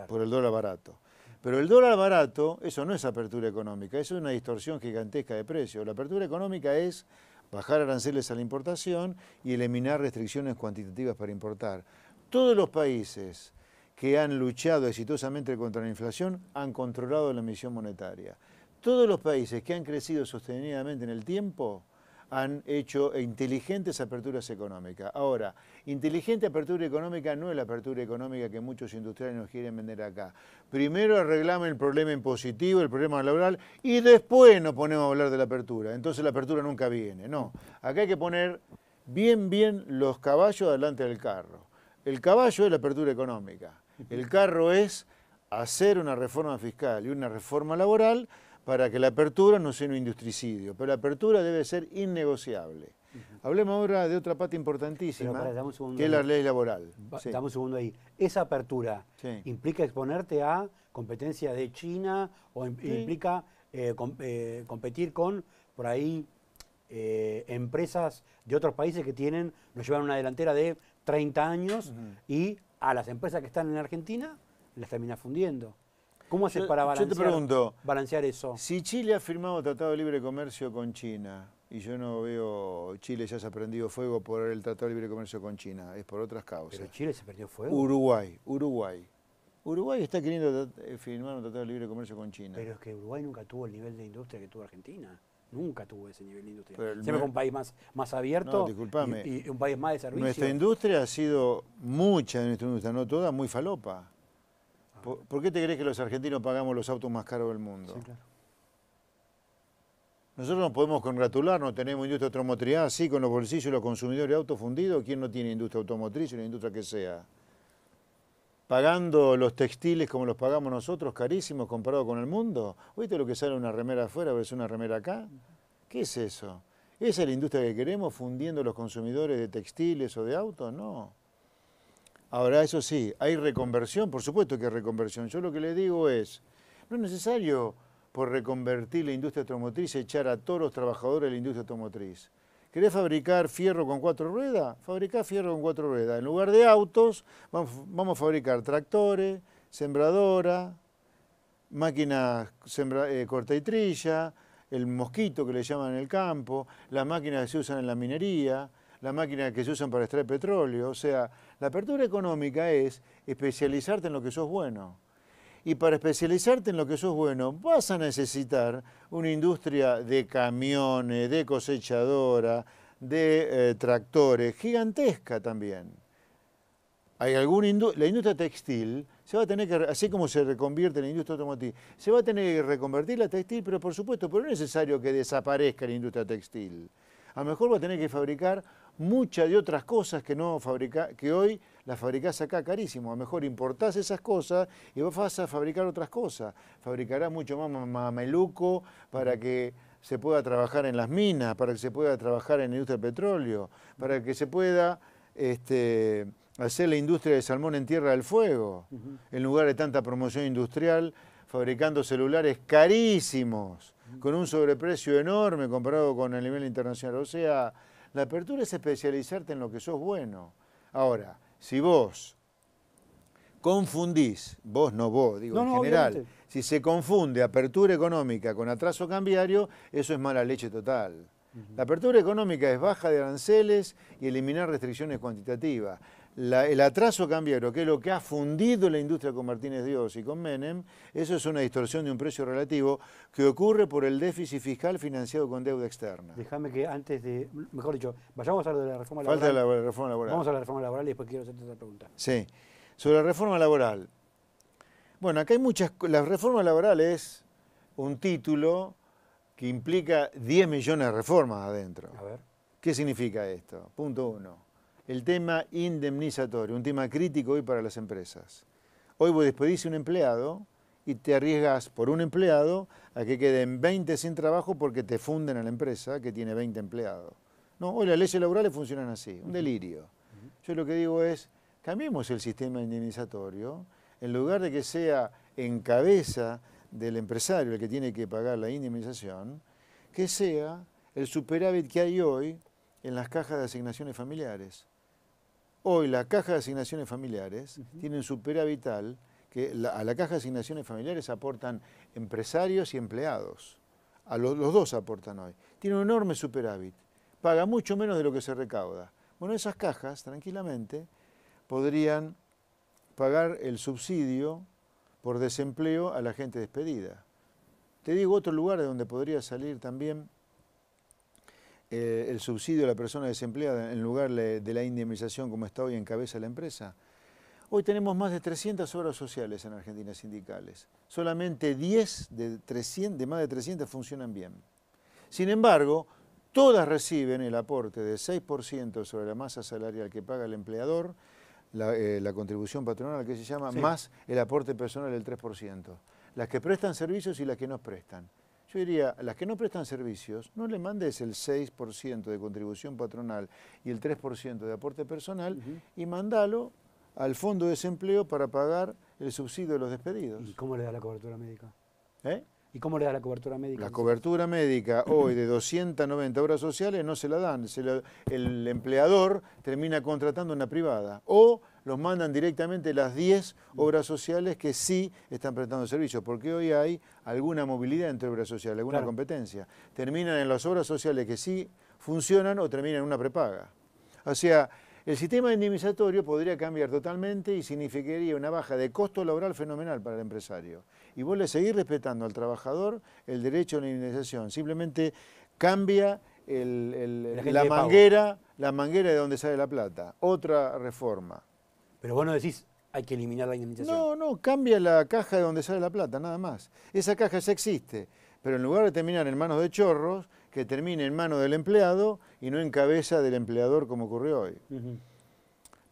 por el dólar barato. Pero el dólar barato, eso no es apertura económica, eso es una distorsión gigantesca de precios. La apertura económica es bajar aranceles a la importación y eliminar restricciones cuantitativas para importar. Todos los países que han luchado exitosamente contra la inflación han controlado la emisión monetaria. Todos los países que han crecido sostenidamente en el tiempo han hecho inteligentes aperturas económicas. Ahora, inteligente apertura económica no es la apertura económica que muchos industriales nos quieren vender acá. Primero arreglamos el problema impositivo, el problema laboral, y después nos ponemos a hablar de la apertura. Entonces la apertura nunca viene, no. Acá hay que poner bien, bien los caballos delante del carro. El caballo es la apertura económica. El carro es hacer una reforma fiscal y una reforma laboral para que la apertura no sea un industricidio, pero la apertura debe ser innegociable. Hablemos ahora de otra parte importantísima, que es la ley laboral. un segundo ahí. Esa apertura implica exponerte a competencia de China o implica eh, eh, competir con, por ahí, eh, empresas de otros países que tienen, nos llevan una delantera de 30 años y a las empresas que están en Argentina las termina fundiendo. ¿Cómo haces para balancear, pregunto, balancear eso? Si Chile ha firmado Tratado de Libre Comercio con China, y yo no veo Chile ya se ha prendido fuego por el Tratado de Libre Comercio con China, es por otras causas. Pero Chile se perdió fuego. Uruguay, Uruguay. Uruguay está queriendo eh, firmar un tratado de libre comercio con China. Pero es que Uruguay nunca tuvo el nivel de industria que tuvo Argentina. Nunca tuvo ese nivel de industria. Se Siempre fue un país más, más abierto y, un país más de servicio. Nuestra industria ha sido, mucha de nuestra industria, no toda, muy falopa. ¿Por, qué te crees que los argentinos pagamos los autos más caros del mundo? Sí, claro. Nosotros nos podemos congratular, no tenemos industria automotriz, así ah, con los bolsillos y los consumidores de autos fundidos, ¿quién no tiene industria automotriz y una industria que sea? Pagando los textiles como los pagamos nosotros, carísimos comparado con el mundo. ¿Oíste lo que sale una remera afuera o una remera acá? ¿Qué es eso? ¿Esa es la industria que queremos fundiendo los consumidores de textiles o de autos? No. Ahora, eso sí, hay reconversión, por supuesto que hay reconversión. Yo lo que le digo es, no es necesario por reconvertir la industria automotriz echar a todos los trabajadores de la industria automotriz. ¿Querés fabricar fierro con cuatro ruedas? Fabricá fierro con cuatro ruedas. En lugar de autos, vamos a fabricar tractores, sembradora, máquinas eh, corta y trilla, el mosquito que le llaman en el campo, las máquinas que se usan en la minería, la máquina que se usan para extraer petróleo. O sea, la apertura económica es especializarte en lo que sos bueno. Y para especializarte en lo que sos bueno, vas a necesitar una industria de camiones, de cosechadora, de eh, tractores, gigantesca también. Hay alguna la industria textil se va a tener que, así como se reconvierte en la industria automotriz, se va a tener que reconvertir la textil, pero por supuesto, pero no es necesario que desaparezca la industria textil. A lo mejor va a tener que fabricar muchas de otras cosas que, no fabrica, que hoy las fabricás acá carísimo. A lo mejor importás esas cosas y vos vas a fabricar otras cosas. Fabricarás mucho más mameluco para que se pueda trabajar en las minas, para que se pueda trabajar en la industria del petróleo, para que se pueda este, hacer la industria de salmón en Tierra del Fuego, en lugar de tanta promoción industrial, fabricando celulares carísimos, con un sobreprecio enorme comparado con el nivel internacional. O sea, la apertura es especializarte en lo que sos bueno. Ahora, si vos confundís, vos no vos, digo en general, si se confunde apertura económica con atraso cambiario, eso es mala leche total. La apertura económica es baja de aranceles y eliminar restricciones cuantitativas el atraso cambiario, que es lo que ha fundido la industria con Martínez Dios y con Menem, eso es una distorsión de un precio relativo que ocurre por el déficit fiscal financiado con deuda externa. Déjame que antes de, mejor dicho, vayamos a de la reforma laboral. la reforma laboral. Vamos a la reforma laboral y después quiero hacerte otra pregunta. Sí, sobre la reforma laboral. Bueno, acá hay muchas, la reforma laboral es un título que implica 10 millones de reformas adentro. A ver. ¿Qué significa esto? Punto uno el tema indemnizatorio, un tema crítico hoy para las empresas. Hoy vos despedís a un empleado y te arriesgas por un empleado a que queden 20 sin trabajo porque te funden a la empresa que tiene 20 empleados. No, hoy las leyes laborales funcionan así, un delirio. Yo lo que digo es, cambiemos el sistema indemnizatorio, en lugar de que sea en cabeza del empresario el que tiene que pagar la indemnización, que sea el superávit que hay hoy en las cajas de asignaciones familiares. Hoy la caja de asignaciones familiares tiene un superávit que a la caja de asignaciones familiares aportan empresarios y empleados. A los dos aportan hoy. Tiene un enorme superávit. Paga mucho menos de lo que se recauda. Bueno, esas cajas, tranquilamente, podrían pagar el subsidio por desempleo a la gente despedida. Te digo otro lugar de donde podría salir también eh, el subsidio a la persona desempleada en lugar de, la indemnización como está hoy en cabeza la empresa? Hoy tenemos más de 300 obras sociales en Argentina sindicales. Solamente 10 de, 300, de más de 300 funcionan bien. Sin embargo, todas reciben el aporte de 6% sobre la masa salarial que paga el empleador, la, eh, contribución patronal que se llama, más el aporte personal del 3%. Las que prestan servicios y las que no prestan. Yo las que no prestan servicios, no le mandes el 6% de contribución patronal y el 3% de aporte personal y mandalo al fondo de desempleo para pagar el subsidio de los despedidos. ¿Y cómo le da la cobertura médica? ¿Eh? ¿Y cómo le da la cobertura médica? La cobertura médica hoy de 290 horas sociales no se la dan. el empleador termina contratando una privada. O los mandan directamente las 10 obras sociales que sí están prestando servicio, porque hoy hay alguna movilidad entre obras sociales, alguna competencia. Terminan en las obras sociales que sí funcionan o terminan en una prepaga. O sea, el sistema indemnizatorio podría cambiar totalmente y significaría una baja de costo laboral fenomenal para el empresario. Y vos le seguís respetando al trabajador el derecho a la indemnización. Simplemente cambia manguera, la manguera de donde sale la plata. Otra reforma. Pero vos no decís, hay que eliminar la indemnización. No, no, cambia la caja de donde sale la plata, nada más. Esa caja ya existe, pero en lugar de terminar en manos de chorros, que termine en manos del empleado y no en cabeza del empleador como ocurrió hoy.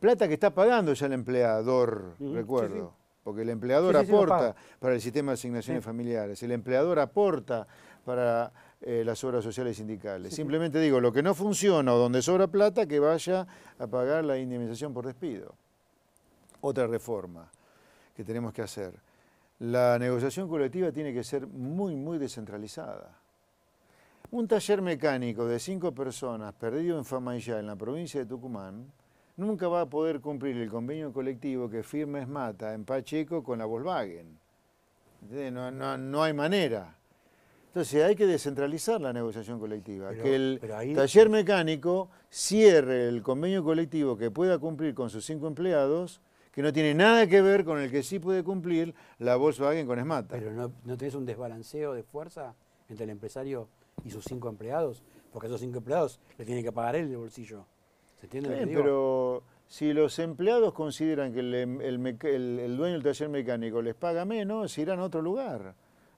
Plata que está pagando ya el empleador, recuerdo. Porque el empleador aporta para el sistema de asignaciones familiares, el empleador aporta para eh, las obras sociales y sindicales. Simplemente digo, lo que no funciona o donde sobra plata, que vaya a pagar la indemnización por despido otra reforma que tenemos que hacer. La negociación colectiva tiene que ser muy, muy descentralizada. Un taller mecánico de cinco personas perdido en Famayá, en la provincia de Tucumán, nunca va a poder cumplir el convenio colectivo que firma mata en Pacheco con la Volkswagen. No, no, no hay manera. Entonces hay que descentralizar la negociación colectiva, que el taller mecánico cierre el convenio colectivo que pueda cumplir con sus cinco empleados que no tiene nada que ver con el que sí puede cumplir la Volkswagen con Esmata. Pero no, tenés un desbalanceo de fuerza entre el empresario y sus cinco empleados, porque esos cinco empleados le tiene que pagar él el bolsillo. ¿Se entiende lo Pero si los empleados consideran que em, el, dueño del taller mecánico les paga menos, irán a otro lugar.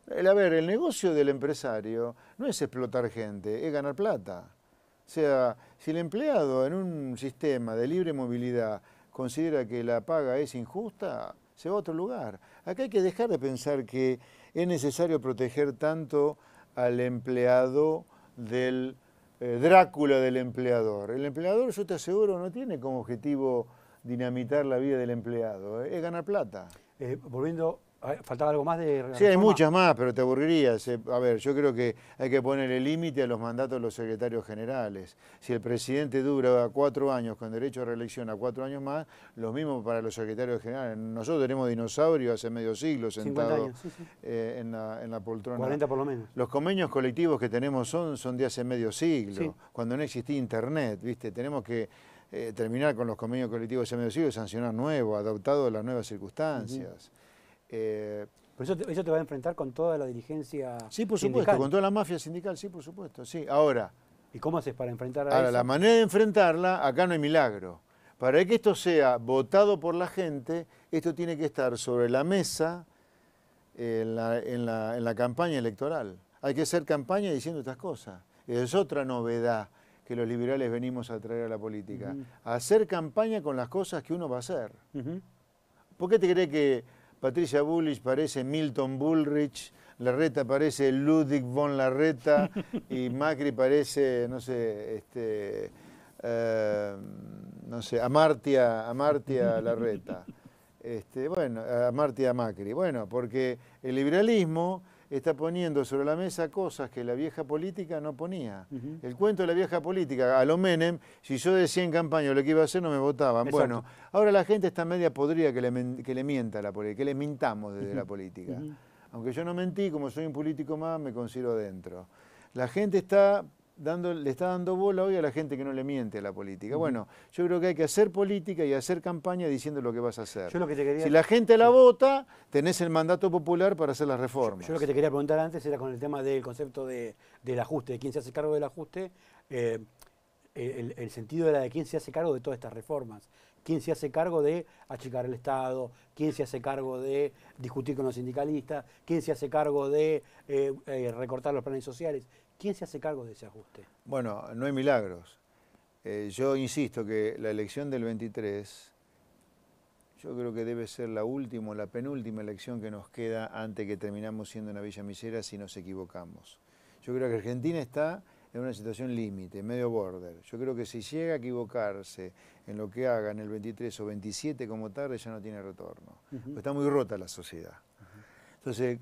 a ver, el negocio del empresario no es explotar gente, es ganar plata. O sea, si el empleado en un sistema de libre movilidad considera que la paga es injusta, se va a otro lugar. Acá hay que dejar de pensar que es necesario proteger tanto al empleado del eh, Drácula del empleador. El empleador, yo te aseguro, no tiene como objetivo dinamitar la vida del empleado, eh, es ganar plata. Eh, volviendo ¿Faltaba algo más de reforma? Sí, hay muchas más, pero te aburrirías. Eh, a ver, yo creo que hay que poner el límite a los mandatos de los secretarios generales. Si el presidente dura cuatro años con derecho a reelección a cuatro años más, lo mismo para los secretarios generales. Nosotros tenemos dinosaurios hace medio siglo sentados eh, en, la, en, la, poltrona. 40 por lo menos. Los convenios colectivos que tenemos son, son de hace medio siglo, cuando no existía internet, ¿viste? Tenemos que eh, terminar con los convenios colectivos de hace medio siglo y sancionar nuevos, adaptados a las nuevas circunstancias. Eh, pero eso te, va a enfrentar con toda la dirigencia Sí, por supuesto, con toda la mafia sindical, sí, por supuesto. Sí, ahora. ¿Y cómo haces para enfrentar a Ahora, la manera de enfrentarla, acá no hay milagro. Para que esto sea votado por la gente, esto tiene que estar sobre la mesa en la, campaña electoral. Hay que hacer campaña diciendo estas cosas. Es otra novedad que los liberales venimos a traer a la política. Hacer campaña con las cosas que uno va a hacer. ¿Por qué te crees que Patricia Bullrich parece Milton Bullrich, Larreta parece Ludwig von Larreta y Macri parece, no sé, este, eh, no sé, Amartya, Larreta. Este, bueno, Martia Macri. Bueno, porque el liberalismo está poniendo sobre la mesa cosas que la vieja política no ponía. El cuento de la vieja política, a lo Menem, si yo decía en campaña lo que iba a hacer, no me votaban. Bueno, ahora la gente está media podría que le, que mienta la política, que le mintamos desde la política. Aunque yo no mentí, como soy un político más, me considero adentro. La gente está le está dando bola hoy a la gente que no le miente a la política. Bueno, yo creo que hay que hacer política y hacer campaña diciendo lo que vas a hacer. Si la gente la vota, tenés el mandato popular para hacer las reformas. Yo, lo que te quería preguntar antes era con el tema del concepto del ajuste, de quién se hace cargo del ajuste. Eh, el, el, sentido era de quién se hace cargo de todas estas reformas, quién se hace cargo de achicar el Estado, quién se hace cargo de discutir con los sindicalistas, quién se hace cargo de eh, eh, recortar los planes sociales. ¿Quién se hace cargo de ese ajuste? Bueno, no hay milagros. Eh, yo insisto que la elección del 23, yo creo que debe ser la última, o la penúltima elección que nos queda antes que terminamos siendo una villa misera si nos equivocamos. Yo creo que Argentina está en una situación límite, medio border. Yo creo que si llega a equivocarse en lo que haga en el 23 o 27 como tarde, ya no tiene retorno. Pues está muy rota la sociedad. Entonces,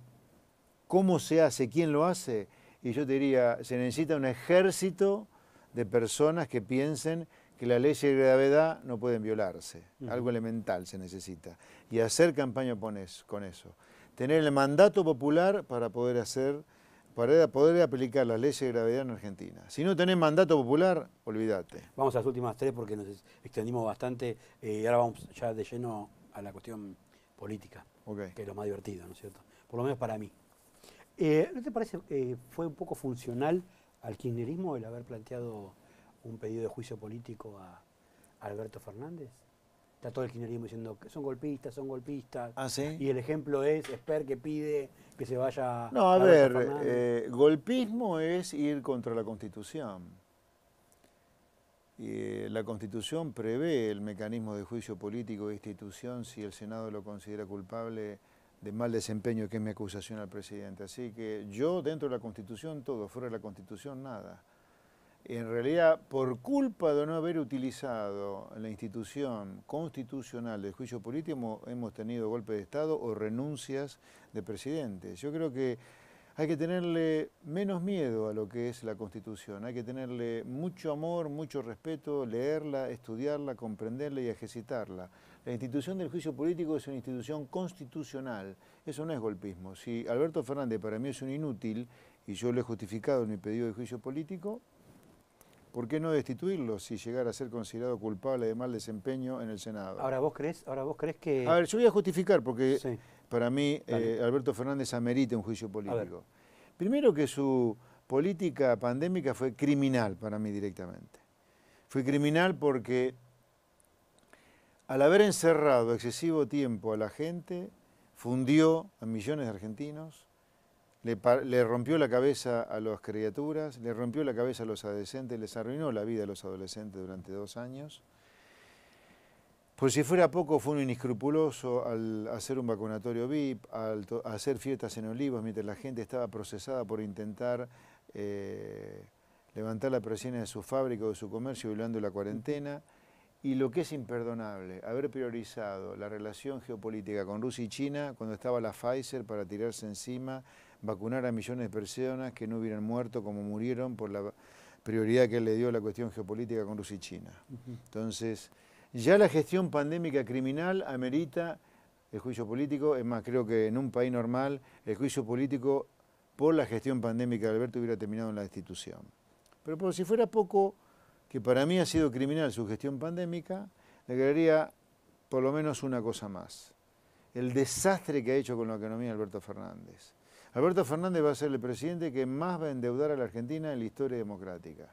¿cómo se hace? ¿Quién lo hace? y yo te diría, se necesita un ejército de personas que piensen que la ley de gravedad no pueden violarse, algo elemental se necesita, y hacer campaña con eso, tener el mandato popular para poder hacer, para poder aplicar las leyes de gravedad en Argentina. Si no tenés mandato popular, olvídate. Vamos a las últimas tres porque nos extendimos bastante y eh, ahora vamos ya de lleno a la cuestión política, que es lo más divertido, ¿no es cierto? Por lo menos para mí. Eh, ¿No te parece que fue un poco funcional al kirchnerismo el haber planteado un pedido de juicio político a, Alberto Fernández? Está todo el kirchnerismo diciendo que son golpistas, son golpistas. Ah, y el ejemplo es Esper que pide que se vaya... No, a ver, eh, golpismo es ir contra la Constitución. Eh, la Constitución prevé el mecanismo de juicio político de institución si el Senado lo considera culpable de mal desempeño que es mi acusación al presidente. Así que yo dentro de la Constitución todo, fuera de la Constitución nada. En realidad, por culpa de no haber utilizado la institución constitucional del juicio político, hemos tenido golpe de Estado o renuncias de presidentes. Yo creo que hay que tenerle menos miedo a lo que es la Constitución, hay que tenerle mucho amor, mucho respeto, leerla, estudiarla, comprenderla y ejercitarla. La institución del juicio político es una institución constitucional. Eso no es golpismo. Si Alberto Fernández para mí es un inútil y yo lo he justificado en mi pedido de juicio político, ¿por qué no destituirlo si llegara a ser considerado culpable de mal desempeño en el Senado? Ahora vos crees, ahora vos crees que... A ver, yo voy a justificar porque para mí eh, Alberto Fernández amerita un juicio político. Primero que su política pandémica fue criminal para mí directamente. Fue criminal porque al haber encerrado excesivo tiempo a la gente, fundió a millones de argentinos, le, rompió la cabeza a las criaturas, le rompió la cabeza a los adolescentes, les arruinó la vida a los adolescentes durante dos años. Por si fuera poco, fue un inescrupuloso al hacer un vacunatorio VIP, al hacer fiestas en olivos mientras la gente estaba procesada por intentar eh, levantar la presión de su fábrica o de su comercio violando la cuarentena. Y lo que es imperdonable, haber priorizado la relación geopolítica con Rusia y China cuando estaba la Pfizer para tirarse encima, vacunar a millones de personas que no hubieran muerto como murieron por la prioridad que le dio la cuestión geopolítica con Rusia y China. Entonces, ya la gestión pandémica criminal amerita el juicio político, es más, creo que en un país normal el juicio político por la gestión pandémica de Alberto hubiera terminado en la destitución. Pero por si fuera poco que para mí ha sido criminal su gestión pandémica, le agregaría por lo menos una cosa más. El desastre que ha hecho con la economía Alberto Fernández. Alberto Fernández va a ser el presidente que más va a endeudar a la Argentina en la historia democrática,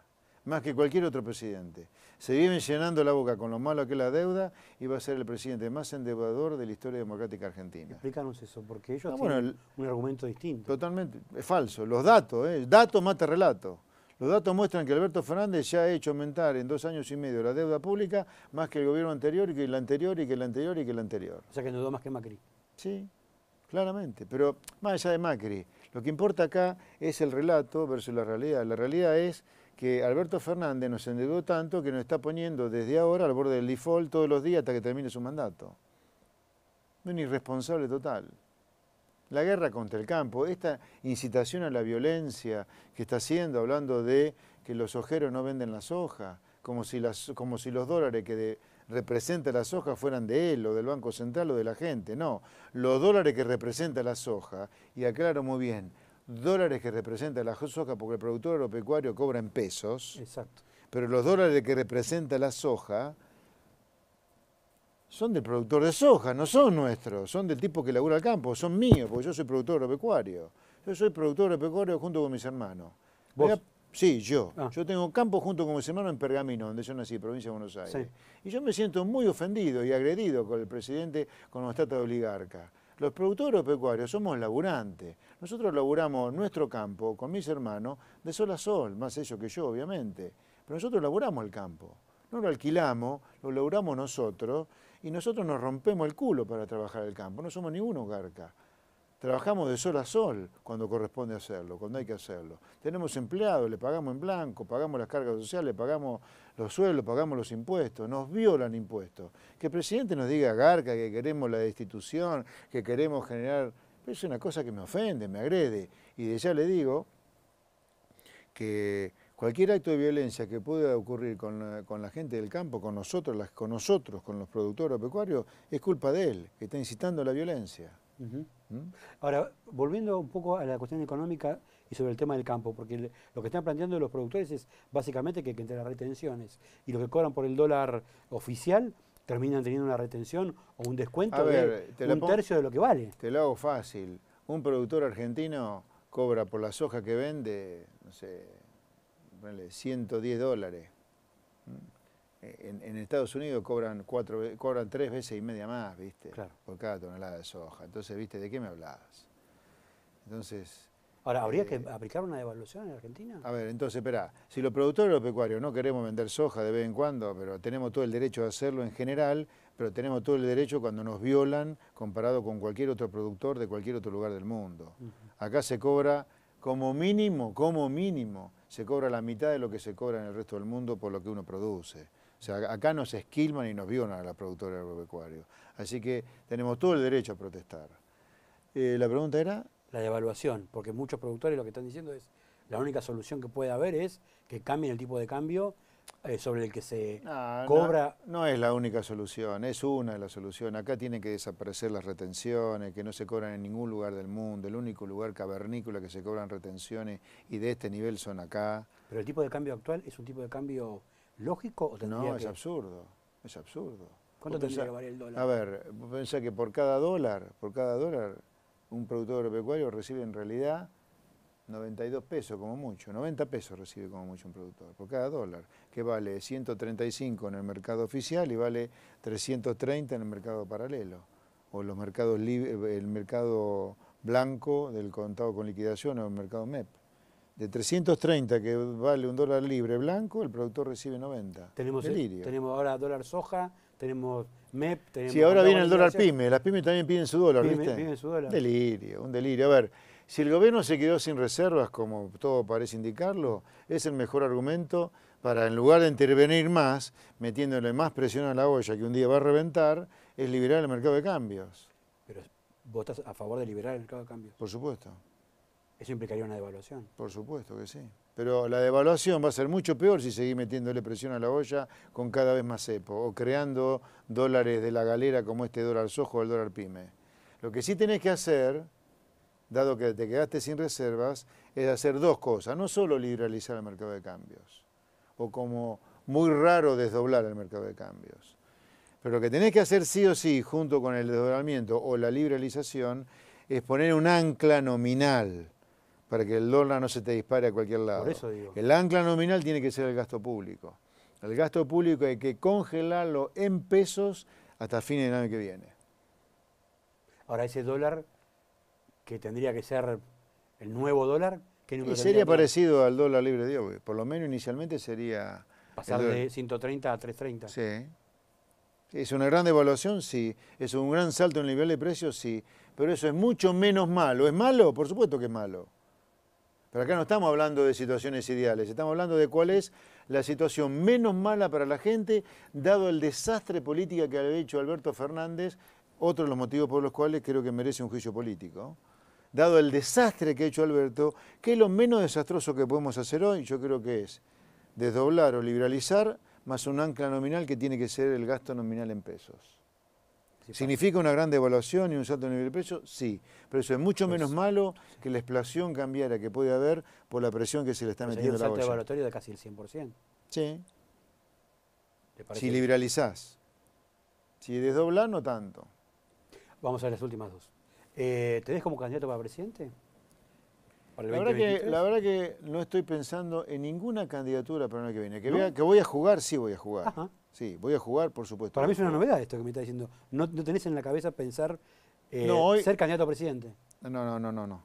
más que cualquier otro presidente. Se viene llenando la boca con lo malo que es la deuda y va a ser el presidente más endeudador de la historia democrática argentina. Explícanos eso, porque ellos ah, tienen un argumento distinto. Totalmente, es falso. Los datos, ¿eh? el dato mata relato. Los datos muestran que Alberto Fernández ya ha hecho aumentar en dos años y medio la deuda pública más que el gobierno anterior y que el anterior y que el anterior y que el anterior. O sea que endeudó más que Macri. Sí, claramente. Pero más allá de Macri, lo que importa acá es el relato versus la realidad. La realidad es que Alberto Fernández nos endeudó tanto que nos está poniendo desde ahora al borde del default todos los días hasta que termine su mandato. Un irresponsable total. La guerra contra el campo, esta incitación a la violencia que está haciendo, hablando de que los ojeros no venden la soja, como si, los dólares que representa la soja fueran de él o del Banco Central o de la gente. No, los dólares que representa la soja, y aclaro muy bien, dólares que representa la soja porque el productor agropecuario cobra en pesos, Exacto. pero los dólares que representa la soja son del productor de soja, no son nuestros, son del tipo que labura el campo, son míos, porque yo soy productor agropecuario. Yo soy productor agropecuario junto con mis hermanos. ¿Vos? sí, yo. Ah. Yo tengo campo junto con mis hermanos en Pergamino, donde yo nací, provincia de Buenos Aires. Y yo me siento muy ofendido y agredido con el presidente con nos trata de oligarca. Los productores agropecuarios somos laburantes. Nosotros laburamos nuestro campo con mis hermanos de sol a sol, más ellos que yo, obviamente. Pero nosotros laburamos el campo. No lo alquilamos, lo laburamos nosotros y nosotros nos rompemos el culo para trabajar el campo, no somos ninguno garca. Trabajamos de sol a sol cuando corresponde hacerlo, cuando hay que hacerlo. Tenemos empleados, le pagamos en blanco, pagamos las cargas sociales, pagamos los sueldos, pagamos los impuestos, nos violan impuestos. Que el presidente nos diga garca, que queremos la destitución, que queremos generar... es una cosa que me ofende, me agrede. Y de ya le digo que Cualquier acto de violencia que pueda ocurrir con la, con la gente del campo, con nosotros, con nosotros, con los productores pecuarios, es culpa de él, que está incitando la violencia. ¿Mm? Ahora, volviendo un poco a la cuestión económica y sobre el tema del campo, porque lo que están planteando los productores es básicamente que, que entre las retenciones y los que cobran por el dólar oficial terminan teniendo una retención o un descuento de un tercio de lo que vale. Te lo hago fácil. Un productor argentino cobra por la soja que vende, no sé, 110 dólares. ¿Mm? E, en, Estados Unidos cobran cuatro, cobran tres veces y media más, ¿viste? Por cada tonelada de soja. Entonces, ¿viste? ¿De qué me hablabas? Entonces... Ahora, ¿habría que eh, aplicar una devaluación en Argentina? A ver, entonces, espera, si los productores los pecuarios no queremos vender soja de vez en cuando, pero tenemos todo el derecho de hacerlo en general, pero tenemos todo el derecho cuando nos violan comparado con cualquier otro productor de cualquier otro lugar del mundo. Acá se cobra como mínimo, como mínimo, se cobra la mitad de lo que se cobra en el resto del mundo por lo que uno produce. O sea, acá nos esquilman y nos violan a la productora agropecuario. Así que tenemos todo el derecho a protestar. Eh, la pregunta era... La devaluación, porque muchos productores lo que están diciendo es, la única solución que puede haber es que cambien el tipo de cambio eh, sobre el que se cobra. No, es la única solución, es una de las soluciones. Acá tienen que desaparecer las retenciones, que no se cobran en ningún lugar del mundo. El único lugar cavernícola que se cobran retenciones y de este nivel son acá. ¿Pero el tipo de cambio actual es un tipo de cambio lógico o No, es absurdo, es absurdo. ¿Cuánto tendría que valer el dólar? A ver, pensé que por cada dólar, por cada dólar, un productor agropecuario recibe en realidad 92 pesos como mucho, 90 pesos recibe como mucho un productor por cada dólar, que vale 135 en el mercado oficial y vale 330 en el mercado paralelo, o los mercados el mercado blanco del contado con liquidación o el mercado MEP. De 330 que vale un dólar libre blanco, el productor recibe 90. Tenemos, eh, Delirio. tenemos ahora dólar soja, tenemos MEP, tenemos... Sí, ahora viene el dólar pyme, las PYME también piden su dólar, Piden su dólar. Delirio, un delirio. A ver, si el gobierno se quedó sin reservas, como todo parece indicarlo, es el mejor argumento para, en lugar de intervenir más, metiéndole más presión a la olla que un día va a reventar, es liberar el mercado de cambios. Pero votas a favor de liberar el mercado de cambios. Por supuesto. Eso implicaría una devaluación. Por supuesto que sí. Pero la devaluación va a ser mucho peor si seguís metiéndole presión a la olla con cada vez más cepo o creando dólares de la galera como este dólar sojo o el dólar pyme. Lo que sí tenés que hacer dado que te quedaste sin reservas, es hacer dos cosas, no solo liberalizar el mercado de cambios, o como muy raro desdoblar el mercado de cambios. Pero lo que tenés que hacer sí o sí, junto con el desdoblamiento o la liberalización, es poner un ancla nominal para que el dólar no se te dispare a cualquier lado. eso digo. El ancla nominal tiene que ser el gasto público. El gasto público hay que congelarlo en pesos hasta fin del año que viene. Ahora ese dólar que tendría que ser el nuevo dólar, ¿qué y sería parecido al dólar libre de hoy, por lo menos inicialmente sería... Pasar de 130 a 330. Sí. Es una gran devaluación, sí. Es un gran salto en el nivel de precios, sí. Pero eso es mucho menos malo. ¿Es malo? Por supuesto que es malo. Pero acá no estamos hablando de situaciones ideales, estamos hablando de cuál es la situación menos mala para la gente, dado el desastre político que ha hecho Alberto Fernández, otro de los motivos por los cuales creo que merece un juicio político dado el desastre que ha hecho Alberto, ¿qué es lo menos desastroso que podemos hacer hoy, yo creo que es desdoblar o liberalizar más un ancla nominal que tiene que ser el gasto nominal en pesos. ¿Significa una gran devaluación y un salto en el nivel de precios? Sí, pero eso es mucho menos malo que la inflación cambiara que puede haber por la presión que se le está metiendo a la bolsa un salto devaluatorio de casi el 100%. Sí. Si liberalizás. Si desdoblás, no tanto. Vamos a las últimas dos. Eh, ¿Te como candidato para presidente? la, verdad que, que, no estoy pensando en ninguna candidatura para el año que viene. Que, que voy a jugar, sí voy a jugar. Sí, voy a jugar, por supuesto. Para mí es una novedad esto que me está diciendo. ¿No, tenés en la cabeza pensar eh, ser candidato a presidente? No, no, no, no, no.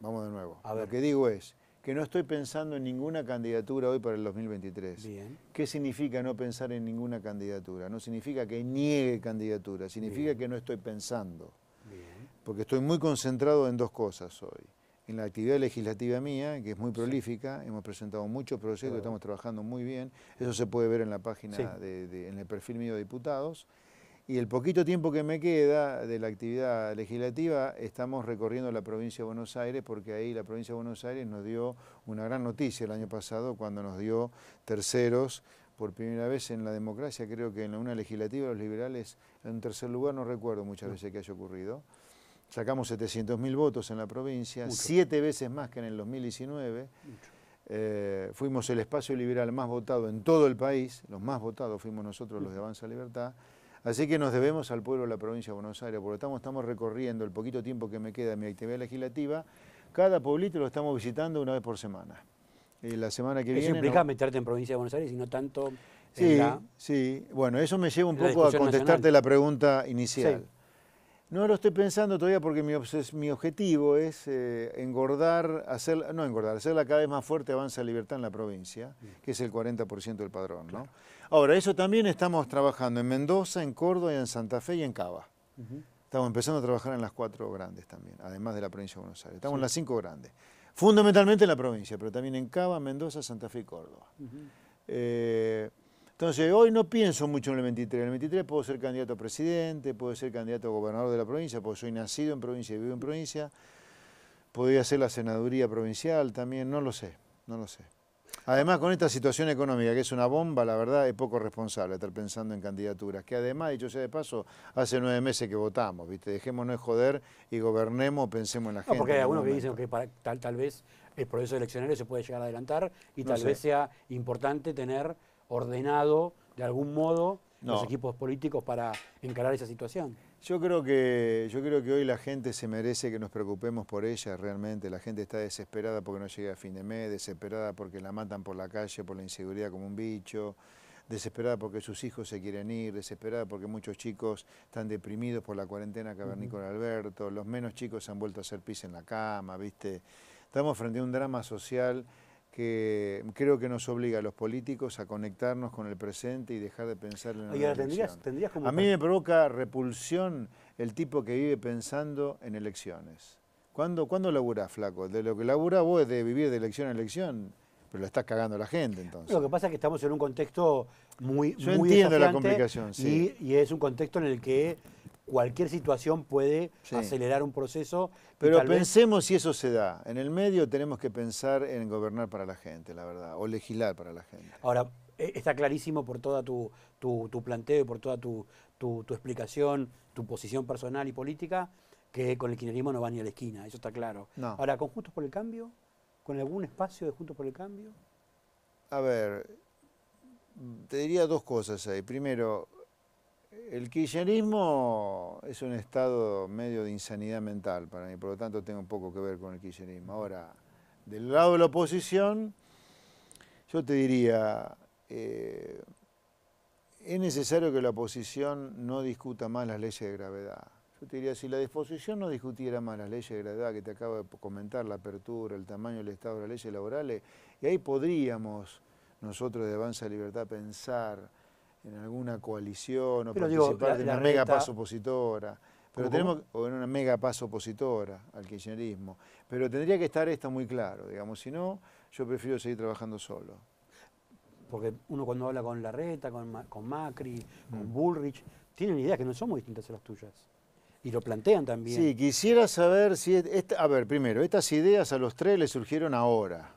Vamos de nuevo. Lo que digo es que no estoy pensando en ninguna candidatura hoy para el 2023. Bien. ¿Qué significa no pensar en ninguna candidatura? No significa que niegue candidatura, significa que no estoy pensando porque estoy muy concentrado en dos cosas hoy. En la actividad legislativa mía, que es muy prolífica, hemos presentado muchos proyectos, estamos trabajando muy bien, eso se puede ver en la página, en el perfil mío de diputados. Y el poquito tiempo que me queda de la actividad legislativa, estamos recorriendo la provincia de Buenos Aires, porque ahí la provincia de Buenos Aires nos dio una gran noticia el año pasado cuando nos dio terceros por primera vez en la democracia, creo que en una legislativa los liberales en tercer lugar, no recuerdo muchas veces que haya ocurrido. Sacamos 700.000 votos en la provincia, siete veces más que en el 2019. Eh, fuimos el espacio liberal más votado en todo el país, los más votados fuimos nosotros los de Avanza Libertad. Así que nos debemos al pueblo de la provincia de Buenos Aires, porque estamos, estamos recorriendo el poquito tiempo que me queda en mi actividad legislativa. Cada pueblito lo estamos visitando una vez por semana. Y la semana que viene... Eso implica meterte en provincia de Buenos Aires y no tanto... Sí, la... sí. Bueno, eso me lleva un poco a contestarte la pregunta inicial. No lo estoy pensando todavía porque mi, objetivo es eh, engordar, hacer, no engordar, hacerla cada vez más fuerte Avanza Libertad en la provincia, mm. que es el 40% del padrón. Ahora, eso también estamos trabajando en Mendoza, en Córdoba, y en Santa Fe y en Cava. Estamos empezando a trabajar en las cuatro grandes también, además de la provincia de Buenos Aires. Estamos en las cinco grandes. Fundamentalmente en la provincia, pero también en Cava, Mendoza, Santa Fe y Córdoba. Entonces, hoy no pienso mucho en el 23. En el 23 puedo ser candidato a presidente, puedo ser candidato a gobernador de la provincia, porque soy nacido en provincia y vivo en provincia. Podría ser la senaduría provincial también, no lo sé, no lo sé. Además, con esta situación económica, que es una bomba, la verdad es poco responsable estar pensando en candidaturas, que además, dicho sea de paso, hace nueve meses que votamos, ¿viste? Dejémonos de joder y gobernemos, pensemos en la gente. No, porque hay algunos que dicen que tal, tal vez el proceso eleccionario se puede llegar a adelantar y tal vez sea importante tener ordenado de algún modo los equipos políticos para encarar esa situación. Yo creo, que, yo creo que hoy la gente se merece que nos preocupemos por ella realmente. La gente está desesperada porque no llega a fin de mes, desesperada porque la matan por la calle, por la inseguridad como un bicho, desesperada porque sus hijos se quieren ir, desesperada porque muchos chicos están deprimidos por la cuarentena que con uh Alberto, los menos chicos se han vuelto a hacer pis en la cama, ¿viste? Estamos frente a un drama social que creo que nos obliga a los políticos a conectarnos con el presente y dejar de pensar en la futuro. A mí me provoca repulsión el tipo que vive pensando en elecciones. ¿Cuándo, ¿Cuándo laburás, flaco? De lo que laburás vos es de vivir de elección a elección, pero lo estás cagando a la gente entonces. Lo que pasa es que estamos en un contexto muy Yo entiendo la complicación, sí. Y, y es un contexto en el que cualquier situación puede acelerar un proceso. Pero pensemos si eso se da. En el medio tenemos que pensar en gobernar para la gente, la verdad, o legislar para la gente. Ahora, e, está clarísimo por toda tu, planteo y por toda tu, tu, explicación, tu posición personal y política, que con el kirchnerismo no va ni a la esquina, eso está claro. Ahora, ¿con Juntos por el Cambio? ¿Con algún espacio de Juntos por el Cambio? A ver, te diría dos cosas ahí. Primero, el kirchnerismo es un estado medio de insanidad mental para mí, por lo tanto tengo poco que ver con el kirchnerismo. Ahora, del lado de la oposición, yo te diría, eh, es necesario que la oposición no discuta más las leyes de gravedad. Yo te diría, si la disposición no discutiera más las leyes de gravedad que te acabo de comentar, la apertura, el tamaño, del estado de las leyes laborales, y ahí podríamos nosotros de Avanza Libertad pensar en alguna coalición o de una mega opositora. Pero tenemos, o en una mega paz opositora al kirchnerismo. Pero tendría que estar esto muy claro, digamos, si no, yo prefiero seguir trabajando solo. Porque uno cuando habla con Larreta, con, con Macri, con mm. Bullrich, tienen ideas que no son muy distintas a las tuyas. Y lo plantean también. Sí, quisiera saber si... Esta, a ver, primero, estas ideas a los tres les surgieron ahora.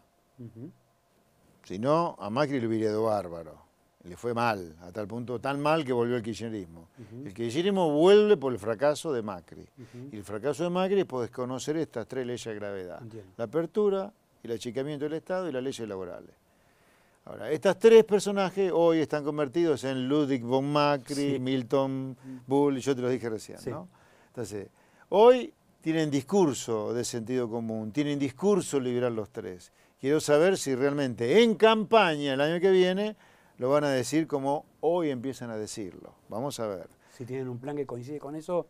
Si no, a Macri le hubiera ido bárbaro le fue mal, a tal punto, tan mal que volvió el kirchnerismo. El kirchnerismo vuelve por el fracaso de Macri. Y el fracaso de Macri es por desconocer estas tres leyes de gravedad. La apertura, el achicamiento del Estado y las leyes laborales. Ahora, estos tres personajes hoy están convertidos en Ludwig von Macri, Milton Bull, yo te los dije recién, ¿no? Entonces, hoy tienen discurso de sentido común, tienen discurso liberal los tres. Quiero saber si realmente en campaña el año que viene lo van a decir como hoy empiezan a decirlo. Vamos a ver. Si tienen un plan que coincide con eso,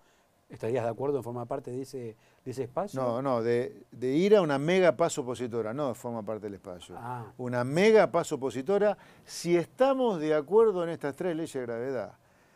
¿estarías de acuerdo en formar parte de ese, espacio? No, no, de, ir a una mega paso opositora, no forma parte del espacio. Ah. Una mega paso opositora si estamos de acuerdo en estas tres leyes de gravedad.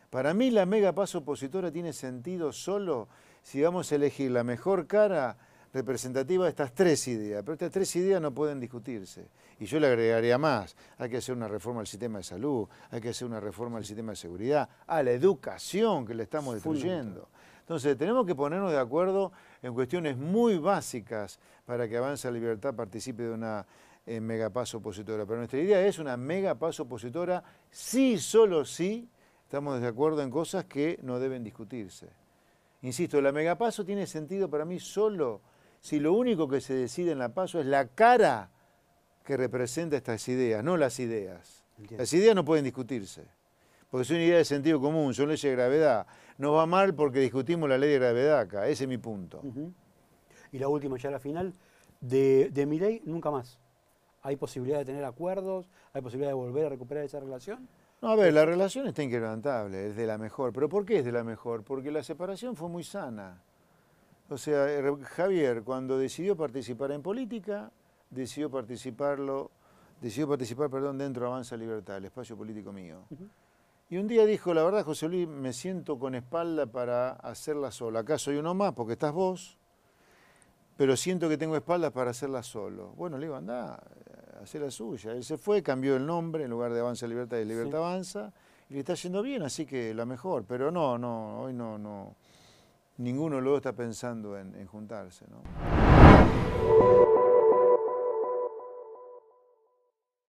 Para mí la mega paso opositora tiene sentido solo si vamos a elegir la mejor cara representativa de estas tres ideas, pero estas tres ideas no pueden discutirse. Y yo le agregaría más, hay que hacer una reforma al sistema de salud, hay que hacer una reforma al sistema de seguridad, a la educación que le estamos destruyendo. Entonces tenemos que ponernos de acuerdo en cuestiones muy básicas para que Avanza Libertad participe de una eh, megapaso opositora. Pero nuestra idea es una megapaz opositora si, solo si, estamos de acuerdo en cosas que no deben discutirse. Insisto, la megapaso tiene sentido para mí solo si lo único que se decide en la PASO es la cara que representa estas ideas, no las ideas. Las ideas no pueden discutirse, porque son ideas de sentido común, son leyes de gravedad. No va mal porque discutimos la ley de gravedad acá, ese es mi punto. Y la última, ya la final, de, de mi ley, nunca más. ¿Hay posibilidad de tener acuerdos? ¿Hay posibilidad de volver a recuperar esa relación? No, a ver, la relación está inquebrantable, es de la mejor. ¿Pero por qué es de la mejor? Porque la separación fue muy sana. O sea, eh, Javier, cuando decidió participar en política, decidió participarlo, decidió participar, perdón, dentro de Avanza Libertad, el espacio político mío. Y un día dijo, la verdad, José Luis, me siento con espalda para hacerla sola. Acá soy uno más porque estás vos, pero siento que tengo espaldas para hacerla solo. Bueno, le digo, anda, eh, hacer la suya. Él se fue, cambió el nombre, en lugar de Avanza Libertad, es Libertad Avanza, y le está yendo bien, así que la mejor. Pero no, no, hoy no, no ninguno luego está pensando en, juntarse. ¿no?